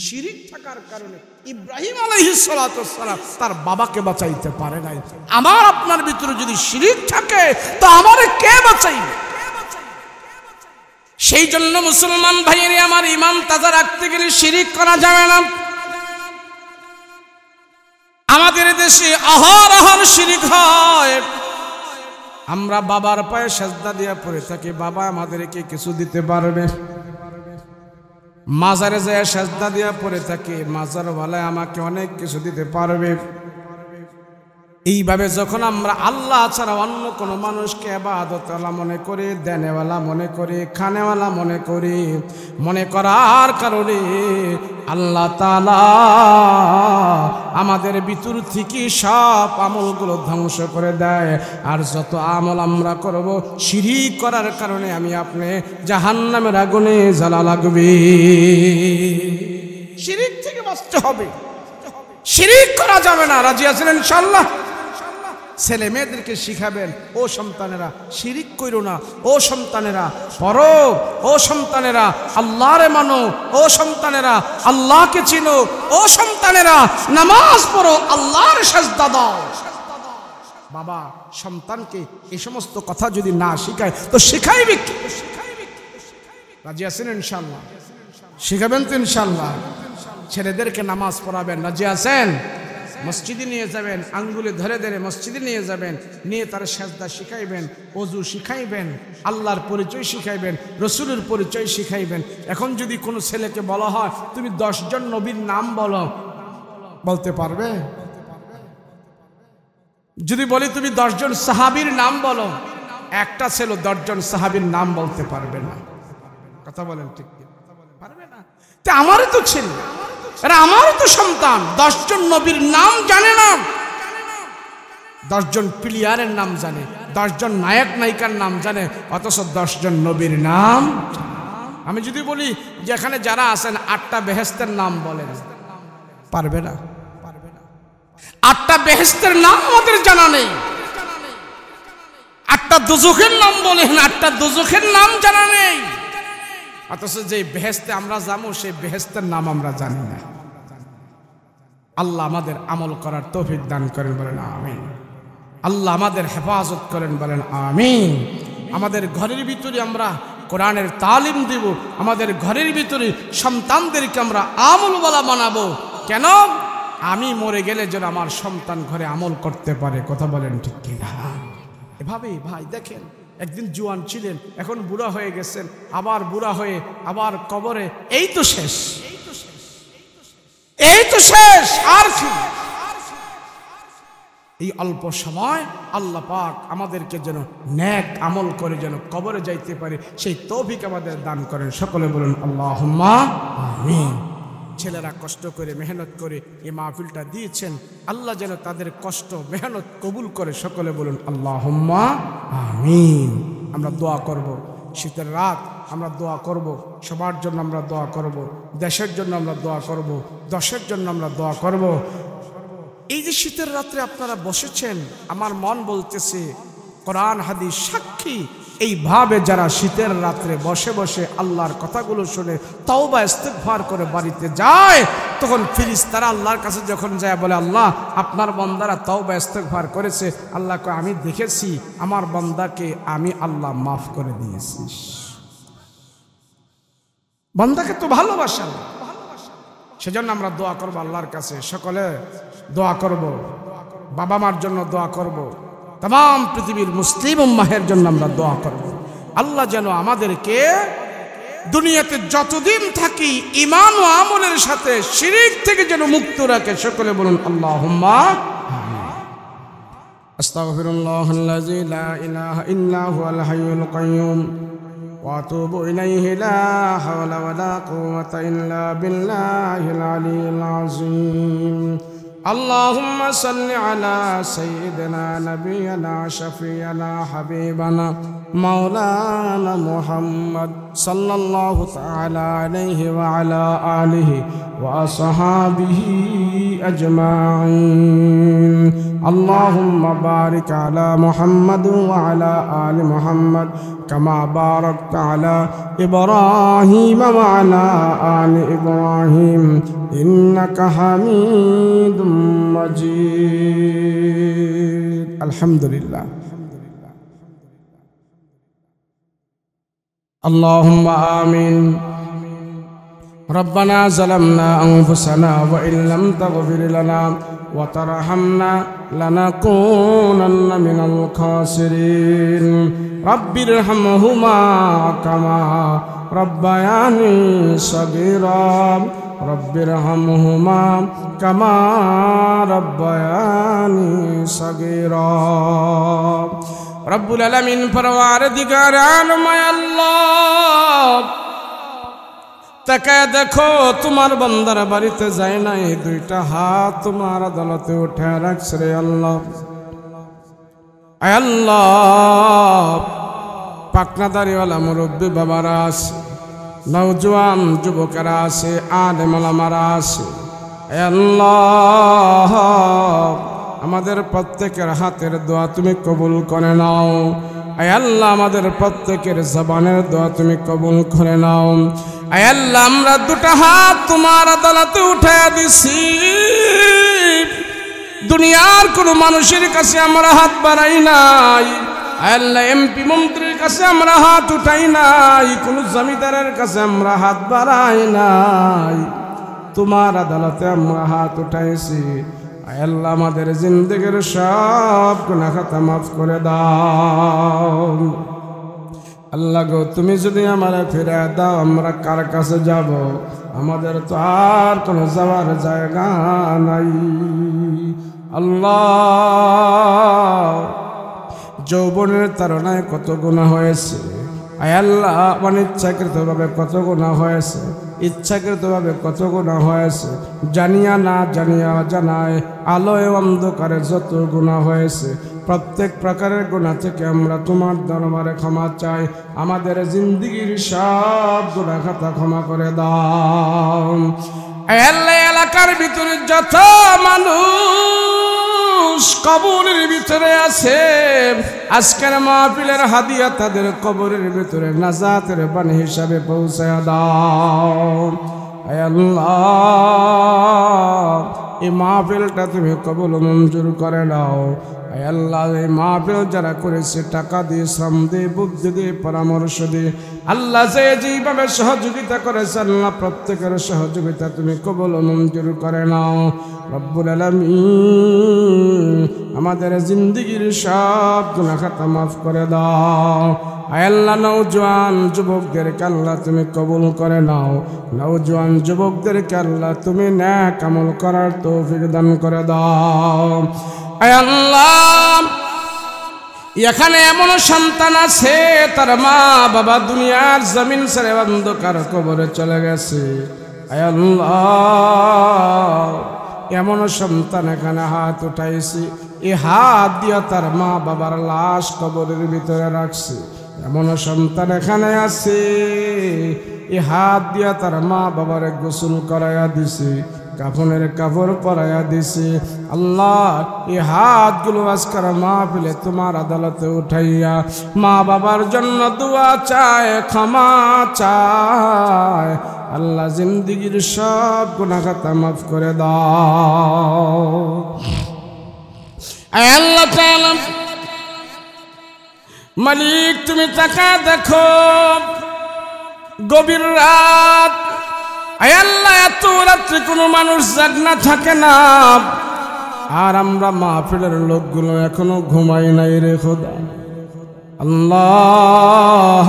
শিরিক থাকার কারণে ইব্রাহিম আলহিসালাম তার বাবাকে বাঁচাইতে পারে নাই আমার আপনার ভিতরে যদি শিরিক থাকে তো আমার কে বাঁচাইবে সেই জন্য মুসলমান ভাইয়েরই আমার ইমাম তাজা রাখতে গেলে শিরিক করা যাবে না আমাদের দেশে অহর অহর শিরিক হয় আমরা বাবার পায়ে সাজদা দিয়া পড়ে থাকি বাবা আমাদেরকে কিছু দিতে পারবে মাজারে যায় সাজদা দিয়া পড়ে থাকি ওয়ালায় আমাকে অনেক কিছু দিতে পারবে এইভাবে যখন আমরা আল্লাহ ছাড়া অন্য কোনো মানুষকে আবাদতলা মনে করি দেনেওয়ালা মনে করি খানেওয়ালা মনে করি মনে করার কারণে আল্লাহ তালা আমাদের ভিতর থেকে সব আমলগুলো ধ্বংস করে দেয় আর যত আমল আমরা করব সিঁড়ি করার কারণে আমি আপনি জাহান্নামের আগুনে জ্বালা লাগবে সিঁড়ির থেকে বাঁচতে হবে সিঁড়ি করা যাবে না রাজি আছেন ইনশাল্লাহ ছেলে মেয়েদেরকে শিখাবেন ও সন্তানেরা শিরিক কইরো না ও সন্তানেরা পড়ো ও সন্তানেরা আল্লাহরে মানো ও সন্তানেরা আল্লাহকে চিনো ও সন্তানেরা নামাজ পড়ো আল্লাহর সাজদা দাও বাবা সন্তানকে এই সমস্ত কথা যদি না শিখায় তো শিখাইবি রাজি আছেন ইনশাল্লাহ শিখাবেন তো ইনশাল্লাহ ছেলেদেরকে নামাজ পড়াবেন রাজি আছেন মসজিদে নিয়ে যাবেন আঙ্গুলে ধরে ধরে মসজিদে নিয়ে যাবেন নিয়ে তার সাজদা শিখাইবেন অজু শিখাইবেন আল্লাহর পরিচয় শিখাইবেন রসুলের পরিচয় শিখাইবেন এখন যদি কোনো ছেলেকে বলা হয় তুমি দশজন নবীর নাম বলো বলতে পারবে যদি বলি তুমি দশজন সাহাবির নাম বলো একটা ছেলে দশজন সাহাবির নাম বলতে পারবে না কথা বলেন ঠিক পারবে না তা আমারও তো ছেলে এরা আমার তো সন্তান দশজন নবীর নাম জানে না দশজন প্লেয়ারের নাম জানে দশজন নায়ক নায়িকার নাম জানে অথচ দশজন নবীর নাম আমি যদি বলি যেখানে যারা আছেন আটটা বেহেস্তের নাম বলেন পারবে না পারবে না আটটা বেহেস্তের নাম আমাদের জানা নেই আটটা দুজখের নাম বলেন আটটা দুজখের নাম জানা নেই অথচ যে বেহেস্তে আমরা যাবো সেই বেহেস্তের নাম আমরা জানি না আল্লাহ আমাদের আমল করার তৌফিক দান করেন বলেন আমিন আল্লাহ আমাদের হেফাজত করেন বলেন আমিন আমাদের ঘরের ভিতরে আমরা কোরআনের তালিম দিব আমাদের ঘরের ভিতরে সন্তানদেরকে আমরা আমলওয়ালা বানাবো কেন আমি মরে গেলে যেন আমার সন্তান ঘরে আমল করতে পারে কথা বলেন ঠিক কিনা এভাবেই ভাই দেখেন একদিন জুয়ান ছিলেন এখন বুড়া হয়ে গেছেন আবার বুড়া হয়ে আবার কবরে এই তো শেষ এই তো শেষ আর কি এই অল্প সময় আল্লাহ পাক আমাদেরকে যেন ন্যাক আমল করে যেন কবরে যাইতে পারে সেই তৌফিক আমাদের দান করেন সকলে বলুন আল্লাহ ছেলেরা কষ্ট করে মেহনত করে এই মাহফিলটা দিয়েছেন আল্লাহ যেন তাদের কষ্ট মেহনত কবুল করে সকলে বলুন আল্লাহ আমিন আমরা দোয়া করব। শীতের রাত আমরা দোয়া করব। সবার জন্য আমরা দোয়া করব। দেশের জন্য আমরা দোয়া করব। দশের জন্য আমরা দোয়া করব। এই যে শীতের রাত্রে আপনারা বসেছেন আমার মন বলতেছে কোরআন হাদিস সাক্ষী এইভাবে যারা শীতের রাত্রে বসে বসে আল্লাহর কথাগুলো শুনে তাও বা ইস্তেকভার করে বাড়িতে যায় তখন ফিরিস তারা আল্লাহর কাছে যখন যায় বলে আল্লাহ আপনার বন্দারা তাও বা ইস্তেকভার করেছে আল্লাহকে আমি দেখেছি আমার বন্দাকে আমি আল্লাহ মাফ করে দিয়েছি বন্দাকে তো ভালোবাসা সেজন্য আমরা দোয়া করবো আল্লাহর কাছে সকলে দোয়া করব বাবা মার জন্য দোয়া করব তমাম পৃথিবীর মুসলিম উম্মাহের জন্য আমরা দোয়া করব আল্লাহ যেন আমাদেরকে দুনিয়াতে যতদিন থাকি ইমান ও আমলের সাথে শিরিক থেকে যেন মুক্ত রাখে সকলে বলুন আল্লাহ أستغفر الله الذي لا إله إلا هو الحي القيوم وأتوب إليه لا حول ولا قوة إلا بالله العلي العظيم اللهم صل على سيدنا نبينا شفينا حبيبنا مولانا محمد صلى الله تعالى عليه وعلى آله وأصحابه أجمعين اللهم بارك على محمد وعلى آل محمد كما باركت على إبراهيم وعلى آل إبراهيم إنك حميد مجيد الحمد لله اللهم آمين ربنا ظلمنا أنفسنا وإن لم تغفر لنا وترحمنا لنكونن من الخاسرين رب ارحمهما كما ربياني صغيرا رب ارحمهما كما ربياني صغيرا رب العالمين فروار دگار عالم الله তাকে দেখো তোমার বন্দার বাড়িতে যায় নাই দুইটা হাত তোমার আদালতে উঠে রাখছে রে আল্লাহ আল্লাহ পাকনাদারিওয়ালা মুরব্বী বাবারা আছে নৌজোয়ান যুবকেরা আছে মালামারা আছে আল্লাহ আমাদের প্রত্যেকের হাতের দোয়া তুমি কবুল করে নাও আল্লাহ আমাদের প্রত্যেকের জবানের দোয়া তুমি কবুল করে নাও আমরা দুটা হাত তোমার আদালতে উঠাইয়া দিছি দুনিয়ার কোনো মানুষের কাছে আমরা হাত বাড়াই নাই আল্লাহ এমপি মন্ত্রীর কাছে আমরা হাত উঠাই নাই কোনো জমিদারের কাছে আমরা হাত বাড়াই নাই তোমার আদালতে আমরা হাত উঠাইছি আল্লাহ আমাদের জিন্দগির সব কোন খাতা মাফ করে দাও আল্লাহ গো তুমি যদি আমার ফিরে দাও আমরা কার কাছে যাব আমাদের তো আর কোনো যাওয়ার জায়গা নাই আল্লাহ যৌবনের তারণায় কত গুণা হয়েছে আয় আল্লাহ অনিচ্ছাকৃতভাবে কত গুণা হয়েছে ইচ্ছাকৃতভাবে কত গুণা হয়েছে জানিয়া না জানিয়া জানায় আলোয় অন্ধকারে যত গুণা হয়েছে প্রত্যেক প্রকারের গুণা থেকে আমরা তোমার দরবারে ক্ষমা চাই আমাদের জিন্দিগির সব গুণা খাতা ক্ষমা করে দাও এলাকার ভিতরে যত মানুষ কবরের ভিতরে আছে আজকের মাহফিলের হাদিয়া তাদের কবরের ভিতরে নাজাতের বান হিসাবে পৌঁছায় দাও এই মাহফিলটা তুমি কবল মঞ্জুর করে নাও আল্লাহ এই মাহফিল যারা করেছে টাকা দিয়ে শ্রম দিয়ে বুদ্ধি দিয়ে পরামর্শ দিয়ে আল্লাহ যে যেভাবে সহযোগিতা করেছে আল্লাহ প্রত্যেকের সহযোগিতা তুমি কবল মঞ্জুর করে নাও রব্বুল আলমিন আমাদের জিন্দিগির সব গুণাখাতা মাফ করে দাও আয়াল্লা নৌজোয়ান যুবকদেরকে আল্লাহ তুমি কবুল করে নাও নৌজোয়ান যুবকদেরকে আল্লাহ তুমি ন্যাক আমল করার তৌফিক দান করে দাও আল্লাহ এখানে এমন সন্তান আছে তার মা বাবা দুনিয়ার জমিন সেরে অন্ধকার কবরে চলে গেছে এমন সন্তান এখানে হাত উঠাইছি এ হাত দিয়ে তার মা বাবার লাশ কবরের ভিতরে রাখছে এমন সন্তান এখানে আছে এ হাত দিয়ে তার মা বাবার গোসল করাইয়া দিছে কাফনের কাপড় পরাইয়া দিছি আল্লাহ এই হাতগুলো আজকার মা পেলে তোমার আদালতে উঠাইয়া মা বাবার জন্য দোয়া চায় ক্ষমা চায় আল্লাহ জিন্দিগির সব গুণাখাতা মাফ করে দাও আল্লাহ মালিক তুমি তাকা দেখো গভীর রাত আল্লাহ এত রাত্রে কোনো মানুষ জাগ না থাকে না আর আমরা মাহফিলের লোকগুলো এখনো ঘুমাই নাই রে খোদা আল্লাহ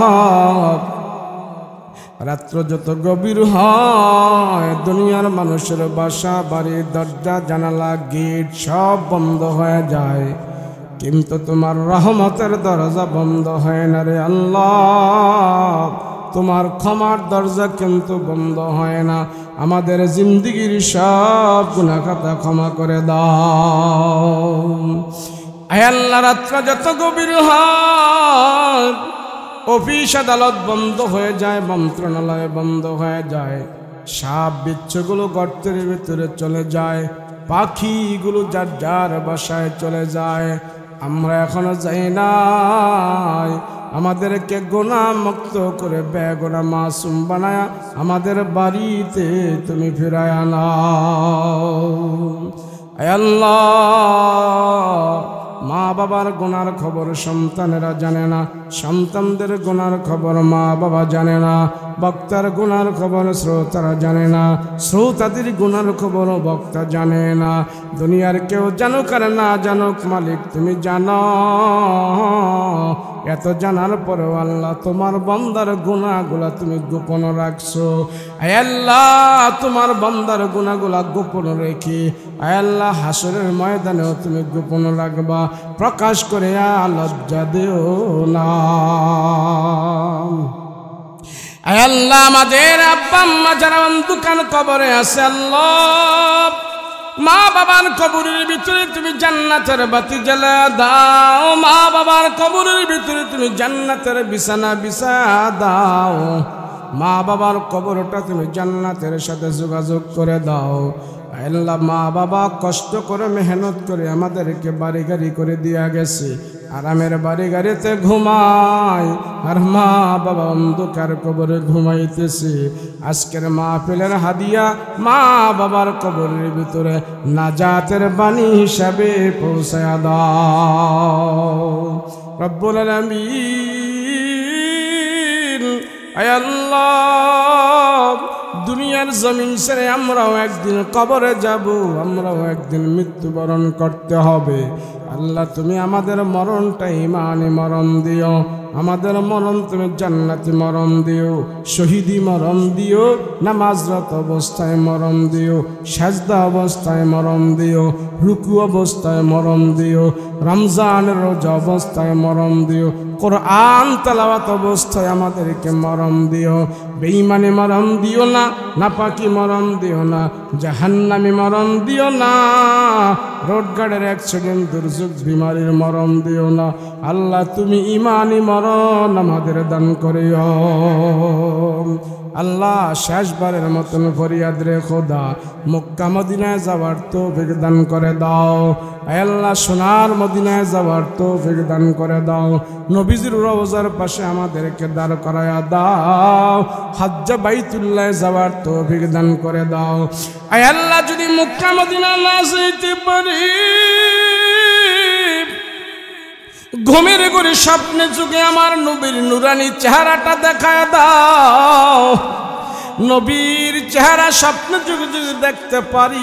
রাত্র যত গভীর হয় দুনিয়ার মানুষের বাসা বাড়ি দরজা জানালা গেট সব বন্ধ হয়ে যায় কিন্তু তোমার রহমতের দরজা বন্ধ হয় না রে আল্লাহ তোমার ক্ষমার দরজা কিন্তু বন্ধ হয় না আমাদের জিন্দিগির সব গুণাখাতা ক্ষমা করে দাও আয়াল্লা রাত্রা যত গভীর হয় অফিস আদালত বন্ধ হয়ে যায় মন্ত্রণালয় বন্ধ হয়ে যায় সাপ বিচ্ছগুলো গর্তের ভিতরে চলে যায় পাখিগুলো যার যার বাসায় চলে যায় আমরা এখনো যাই নাই আমাদেরকে গোনা মুক্ত করে বেগোনা মাসুম বানায়া আমাদের বাড়িতে তুমি ফিরায় না মা বাবার গোনার খবর সন্তানেরা জানে না সন্তানদের গোনার খবর মা বাবা জানে না বক্তার গুণার খবর শ্রোতারা জানে না শ্রোতাদের গুণার খবর বক্তা জানে না দুনিয়ার কেউ জানুক আর না জানুক মালিক তুমি জানো এত জানার পরেও আল্লাহ তোমার বন্দার গুণাগুলা তুমি গোপন রাখছো আল্লাহ তোমার বন্দার গুণাগুলা গোপন রেখে আল্লাহ হাসরের ময়দানেও তুমি গোপন রাখবা প্রকাশ করে আলজ্জা দেও না আল্লাহ আমাদের আব্বা আম্মা যারা দোকান কবরে আছে আল্লাহ মা বাবার কবরের ভিতরে তুমি জান্নাতের বাতি জ্বালা দাও মা বাবার কবরের ভিতরে তুমি জান্নাতের বিছানা বিছা দাও মা বাবার কবরটা তুমি জান্নাতের সাথে যোগাযোগ করে দাও আল্লাহ মা বাবা কষ্ট করে মেহনত করে আমাদেরকে বাড়ি গাড়ি করে দিয়া গেছে আরামের বাড়ি গাড়িতে ঘুমায় আর মা বাবা অন্ধকার কবরে ঘুমাইতেছে আজকের মাহফিলের হাদিয়া মা বাবার কবরের ভিতরে নাজাতের বাণী হিসাবে পৌঁছায় দাও রব্বুল আলমিন আয়াল্লাহ দুনিয়ার জমিন সেরে আমরাও একদিন কবরে যাব আমরাও একদিন মৃত্যুবরণ করতে হবে আল্লাহ তুমি আমাদের মরণটা ইমানে মরণ দিও আমাদের মরণ তুমি জান্নাতি মরণ দিও শহীদি মরণ দিও নামাজরত অবস্থায় মরণ দিও সাজদা অবস্থায় মরণ দিও রুকু অবস্থায় মরণ দিও রমজান রোজ অবস্থায় মরণ দিও কোরআন তালাওয়াত অবস্থায় আমাদেরকে মরণ দিও বেঈমানে মরণ দিও না নাপাকি মরণ দিও না জাহান্নামে মরণ দিও না রোডগার্ডের অ্যাক্সিডেন্ট দুর্যোগ বিমারির মরণ দিও না আল্লাহ তুমি ইমানে মরণ আমাদের দান করে আল্লাহ শেষবারের মতন ফরিয়াদ রে খোদা মক্কা মদিনায় যাওয়ার তো দান করে দাও আল্লাহ সোনার মদিনায় যাওয়ার তো দান করে দাও নবীজির রোজার পাশে আমাদেরকে দাঁড় করায়া দাও হাজ্জা বাইতুল্লায় যাওয়ার তো দান করে দাও আল্লাহ যদি মক্কা মদিনা না যেতে পারি ঘুমের ঘুরে স্বপ্নে যুগে আমার নবীর নুরানি চেহারাটা দেখায় দাও নবীর চেহারা স্বপ্ন যুগে যদি দেখতে পারি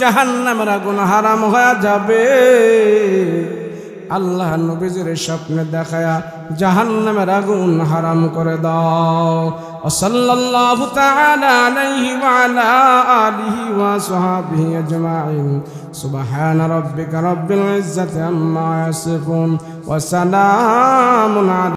জাহান্নামের গুণ হারাম হয়ে যাবে আল্লাহ নবীজির স্বপ্নে দেখায়া জাহান্নামের আগুন হারাম করে দাও সাল্লাল্লাহু তাআলা আলাইহি ওয়া আলা আলিহি ওয়া সাহাবিহি আজমাইন সুবহান রাব্বিকা রাব্বিল ইজ্জাতি আম্মা ইয়াসিফুন ওয়া সালামুন